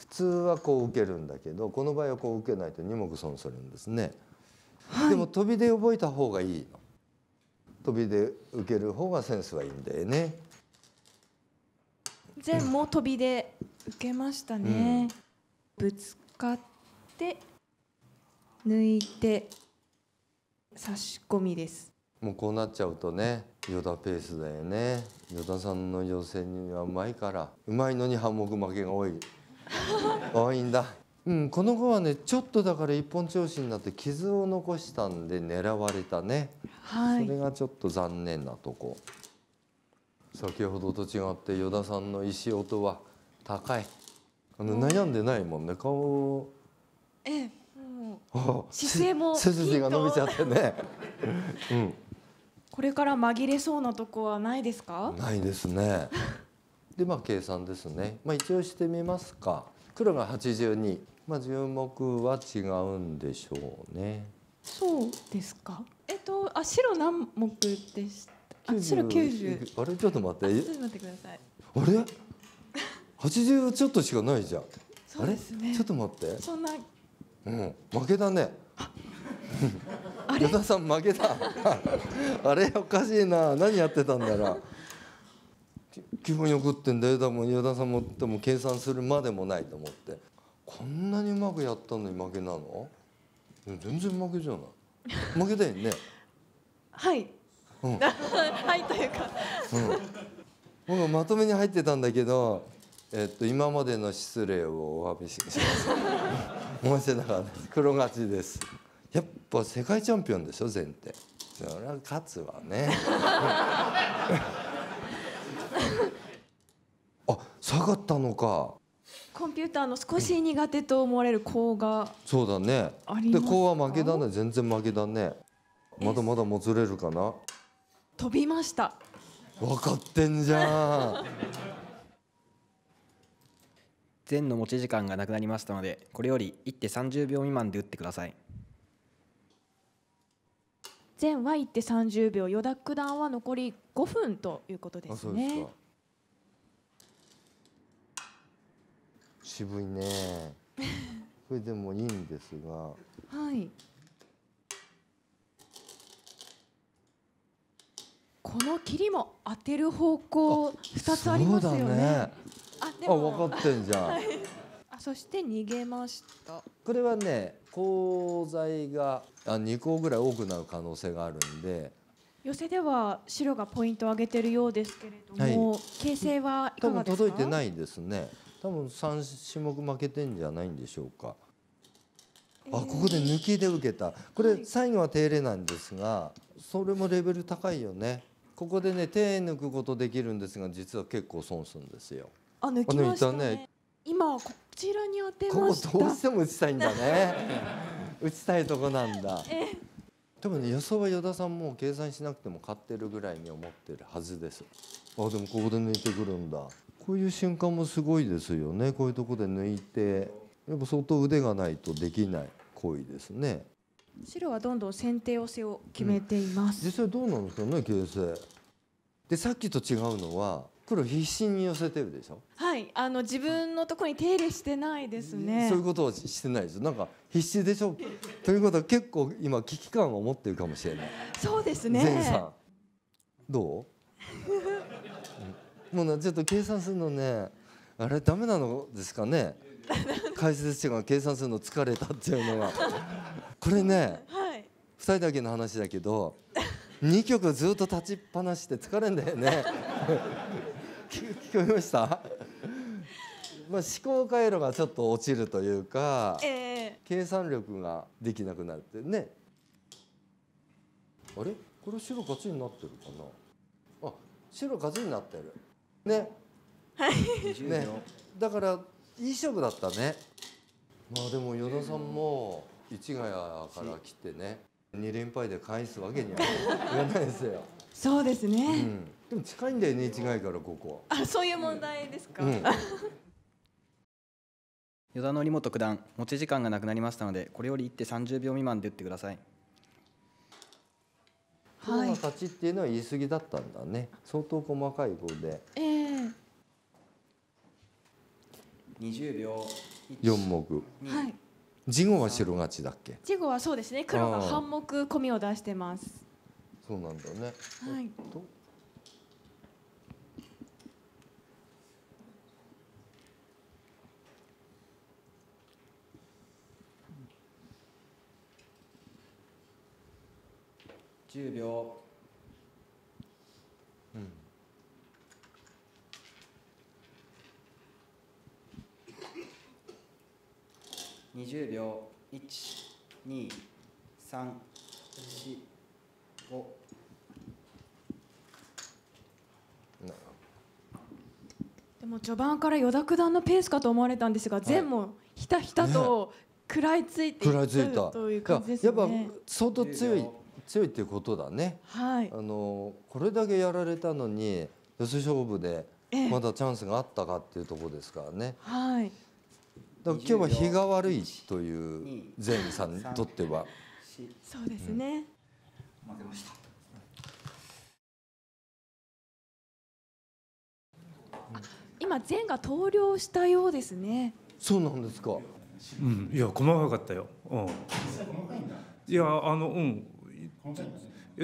普通はこう受けるんだけどこの場合はこう受けないと二目損するんですね、はい、でも飛びで覚えた方がいい飛びで受ける方がセンスはいいんだよね全も飛びで受けましたね、うん、ぶつかって抜いて差し込みですもうこうなっちゃうとね与田ペースだよね与田さんの予選にはうまいからうまいのに半目負けが多い多 いんだうんこの子はねちょっとだから一本調子になって傷を残したんで狙われたね、はい、それがちょっと残念なとこ先ほどと違って依田さんの石音は高いあの悩んでないもんね顔ええ姿勢も背筋が伸びちゃってね、うん、これから紛れそうなとこはないですかないですねでまあ計算ですね、まあ、一応してみますか黒が82、まあ、1目は違うんでしょうねそうですかえっとあ白何目でしたあ白90あれちょっと待ってちょっと待ってくださいあれ80ちょっとしかないじゃん、ね、あれちょっと待ってそんなうん負けだねあれさん負けだ あれおかしいな何やってたんだろう気分よくってんだよ多分岩田さんもっても計算するまでもないと思ってこんなにうまくやったのに負けなの全然負けじゃない負けだよねはい、うん、はいというか、うん、僕まとめに入ってたんだけどえっと今までの失礼をお詫びします 申し訳なかった黒勝ちですやっぱ世界チャンピオンでしょ前提そりゃ勝つわねあ下がったのかコンピューターの少し苦手と思われる項がそうだねで項は負けだね全然負けだねまだまだもつれるかな飛びました分かってんじゃん全 の持ち時間がなくなりましたのでこれより一手30秒未満で打ってください全は1手30秒依田九段は残り5分ということですね。渋いねそれでもいいんですがはいこの切りも当てる方向二つありますよね。ねあ、で分かってんじゃん。はい、あ、そして逃げました。これはね、鋼材があ二個ぐらい多くなる可能性があるんで。寄せでは白がポイントを上げてるようですけれども、はい、形勢はいかがですか？多分届いてないですね。多分三種目負けてんじゃないんでしょうか。あここで抜きで受けたこれ最後は手入れなんですがそれもレベル高いよねここでね手抜くことできるんですが実は結構損するんですよあ抜きましたね、ね、今こちらに当てましここどうしても打ちたいんだね 打ちたいとこなんだ多分ね予想は依田さんも計算しなくても勝ってるぐらいに思ってるはずですあでもここで抜いてくるんだこういう瞬間もすごいですよねこういうところで抜いてやっぱ相当腕がないとできない行為ですね白はどんどん先手をせを決めています、うん、実際どうなんですかね形勢でさっきと違うのは黒必死に寄せてるでしょはいあの自分のとこに手入れしてないですねそういうことをしてないですなんか必死でしょということは結構今危機感を持っているかもしれないそうですねどうもうなちょっと計算するのねあれダメなのですかね解説者が計算するの疲れたっていうのはこれね、はい、人だけの話だけど二曲ずっと立ちっぱなしで疲れんだよね聞こえましたまあ思考回路がちょっと落ちるというか、えー、計算力ができなくなるってねあれこれ白勝ちになってるかなあ白勝ちになってるねはいねだからいい勝負だったねまあでも与田さんも市ヶ谷から来てね二連敗で返すわけにはいかないですよそうですね、うん、でも近いんだよね市ヶ谷からここあそういう問題ですか、うん 与田則本九段持ち時間がなくなりましたのでこれより一手三十秒未満で打ってくださいはい。の勝ちっていうのは言い過ぎだったんだね相当細かい碁で、え20秒4目はい事後は白勝ちだっけ事後はそうですね黒が半目込みを出してますそうなんだよねはい、10秒20秒でも序盤から依田九段のペースかと思われたんですが、全前もひたひたと食らいついていったという感じですね。やっぱ相当強い強いっていうことだね。はい。あのこれだけやられたのに四つ勝負でまだチャンスがあったかっていうところですからね。はい。だから今日は日が悪いという善さんにとっては。そうですね。負けました。今善が投了したようですね。そうなんですか。うん、いや細かかったよ。うん。いやあのうん。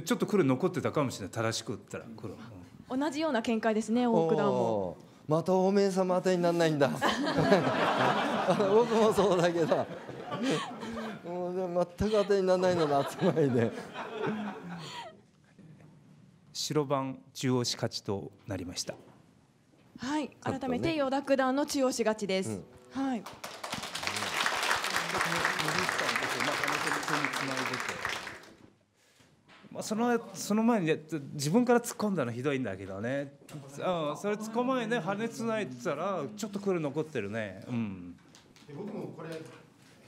ちょっと黒残ってたかもしれない正しく言ったら黒、うん、同じような見解ですね大倉もまたおめえ様当てにならないんだ 僕もそうだけどもう全く当てにならないのが集まりで白番中央市勝ちとなりましたはい改めて与田九段の中央市勝ちです、うん、はい、うんそのその前に自分から突っ込んだのひどいんだけどね、あそれ突っ込まないで羽つないってたらちょっとくる残ってるねうん僕もこれ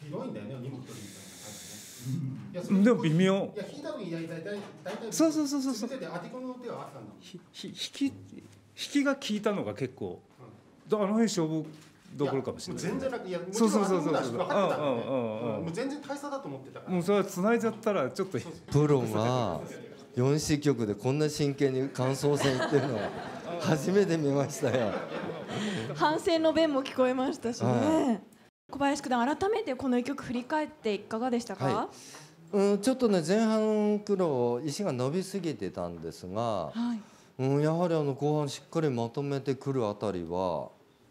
ひどいんだよね荷物取りみたいな感じねでも微妙いや引いた時大体大体そうそうそうそうそうて手はあったんだひひ引き引きが効いたのが結構、うん、あの辺勝負どころかもしれない全然楽いやもちろんあるんだし分かってたんでもう全然大差だと思ってたからもうそれ繋いじゃったらちょっとプロが四詞曲でこんな真剣に感想戦いってるのは初めて見ましたよ反省の弁も聞こえましたしね、小林九段改めてこの一曲振り返っていかがでしたか、はい、うん、ちょっとね前半苦労石が伸びすぎてたんですが、はい、うん、やはりあの後半しっかりまとめてくるあたりは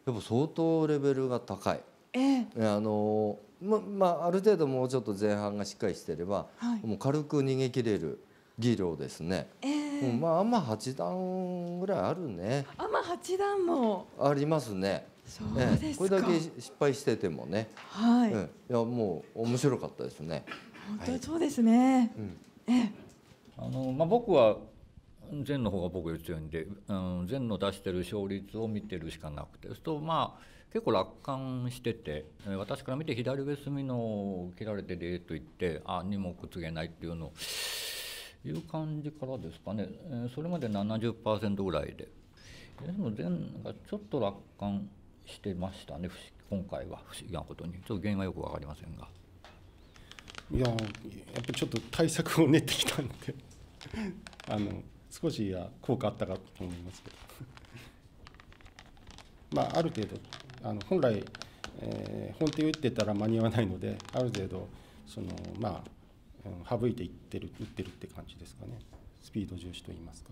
でも相当レベルが高い。えー、あのままあある程度もうちょっと前半がしっかりしてれば、はい、もう軽く逃げ切れる技量ですね。えー、うん、まあ天八段ぐらいあるね。あんま八段もありますね。そうです、ね、これだけ失敗しててもね。はい。うん、いやもう面白かったですね。本当そうですね。はい、うん、ええあのまあ僕は禅の方が僕より強いんで、うん、禅の出してる勝率を見てるしかなくてそうするとまあ結構楽観してて私から見て左上隅の切られてでと言ってあにもくっつないっていうのをいう感じからですかねそれまで70%ぐらいででも禅がちょっと楽観してましたね今回は不思議なことにちょっと原因はよく分かりませんが。いややっぱちょっと対策を練ってきたんで あの少しは効果あったかと思いますけど まあ、ある程度あの本来、えー、本手を打ってたら間に合わないのである程度そのまあ省いていってる打ってるって感じですかねスピード重視といいますか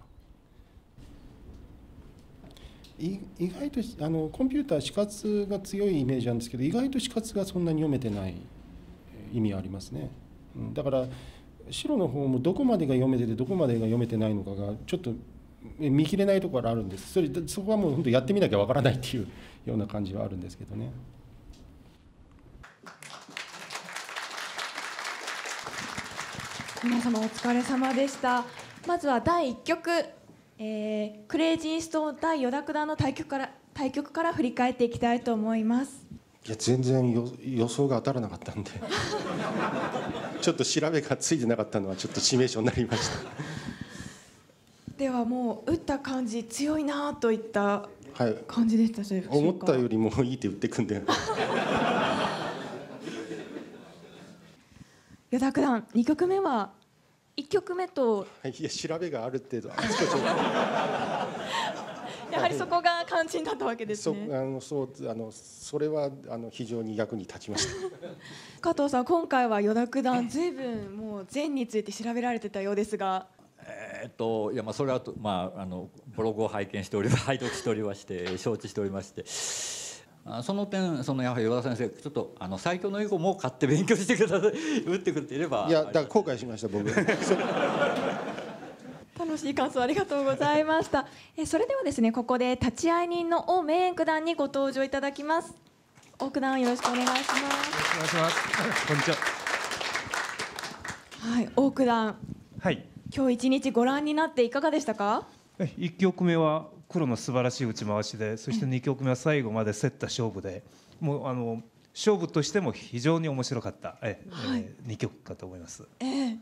意外とあのコンピューター死活が強いイメージなんですけど意外と死活がそんなに読めてない意味はありますね、うん、だから白の方もどこまでが読めててどこまでが読めてないのかがちょっと見切れないところがあるんですそれそこはもう本当やってみなきゃわからないっていうような感じはあるんですけどね。皆様お疲れ様でしたまずは第1局、えー、クレイジーストーン対依田九段の対局から対局から振り返っていきたいと思いますいや全然予想が当たらなかったんで ちょっと調べがついてなかったのはちょっと致命傷になりました ではもう打った感じ強いなといった感じでしたはい、思ったよりもいい手打ってくんで与 田九段2局目は1局目とはいいや調べがある程度 あやはりそこが肝心だったわけですね。そあのそうあのそれはあの非常に役に立ちました。加藤さん今回は与田九段ずいぶんもう禅について調べられてたようですが。えっといやまあそれはまああのブログを拝見しており 拝読しておりまして承知しておりまして。その点そのやはり与田先生ちょっとあの最強の囲碁も買って勉強してください打ってくれていればいやだから後悔しました僕。楽しい感想ありがとうございました。えそれではですねここで立ち会い人の王名遠九段にご登場いただきます。王九段よろしくお願いします。よろしくお願いします。こんにちは。はい、王九段。はい。今日一日ご覧になっていかがでしたか。一曲目は黒の素晴らしい打ち回しで、そして二曲目は最後まで競った勝負で、もうあの勝負としても非常に面白かった、え、はい、えー、2かと思います。ええー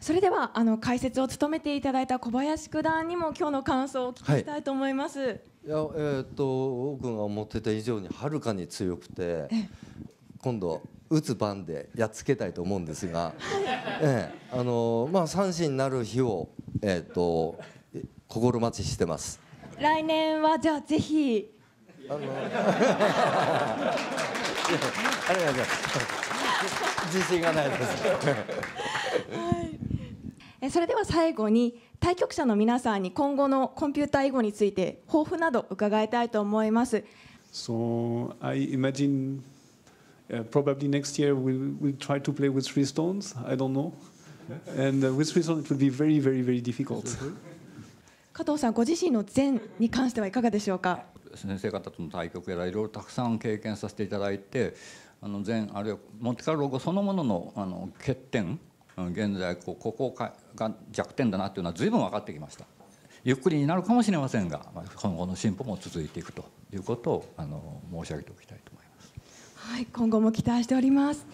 それではあの解説を務めていただいた小林九段にも今日の感想をお聞きしたいと思います。はい、いやえー、っと多くが思ってた以上にはるかに強くて今度打つ番でやっつけたいと思うんですが、えー、あのまあ三振になる日をえー、っと心待ちしてます。来年はじゃあぜひ。あの ありがとうございます。自信がないです。それでは最後に対局者の皆さんに今後のコンピューター囲碁について抱負など伺いたいと思います。So I imagine uh, probably next year we'll, we'll try to play with three stones. I don't know. And uh, with three stones it will be very, very, very difficult. 加藤さんご自身の善に関してはいかがでしょうか先生方との対局やらいろいろたくさん経験させていただいてあの善あるいはモンテカルロ語そのもののあの欠点現在ここが弱点だなというのは随分分かってきましたゆっくりになるかもしれませんが今後の進歩も続いていくということをあの申し上げておきたいと思います、はい、今後も期待しております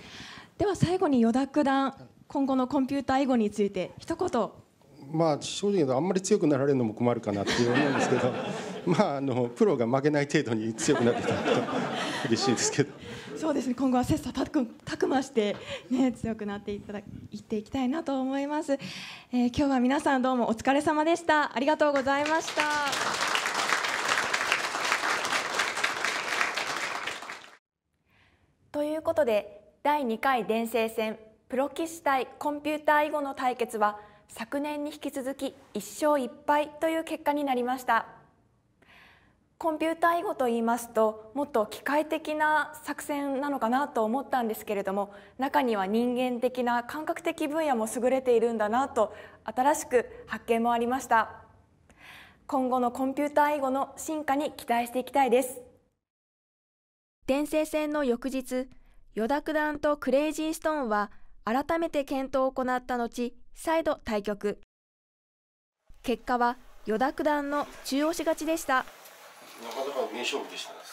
では最後に依田九段今後のコンピューター囲碁について一言まあ正直言うとあんまり強くなられるのも困るかなっていう思うんですけど まああのプロが負けない程度に強くなってきたら嬉しいですけど。そうですね今後は切磋琢琢磨して、ね、強くなっていただいっていきたいなと思います、えー、今日は皆さんどうもお疲れ様でしたありがとうございましたということで第2回電承戦プロ棋士対コンピューター囲碁の対決は昨年に引き続き1勝1敗という結果になりました。コンピューター囲碁と言いますともっと機械的な作戦なのかなと思ったんですけれども中には人間的な感覚的分野も優れているんだなと新しく発見もありました今後のコンピューター囲碁の進化に期待していきたいです伝生戦の翌日依田九段とクレイジーストーンは改めて検討を行った後再度対局結果は依田九段の中押し勝ちでした。なかなか名勝負でした。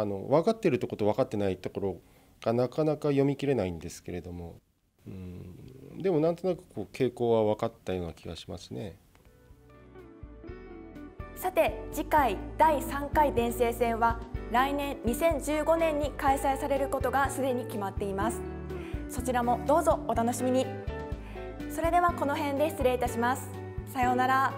あの分かっているとこと分かってないところがなかなか読み切れないんですけれども、うん、でもなんとなくこう傾向は分かったような気がしますね。さて次回第3回電承戦は来年2015年に開催されることがすでに決まっていますそちらもどうぞお楽しみにそれではこの辺で失礼いたしますさようなら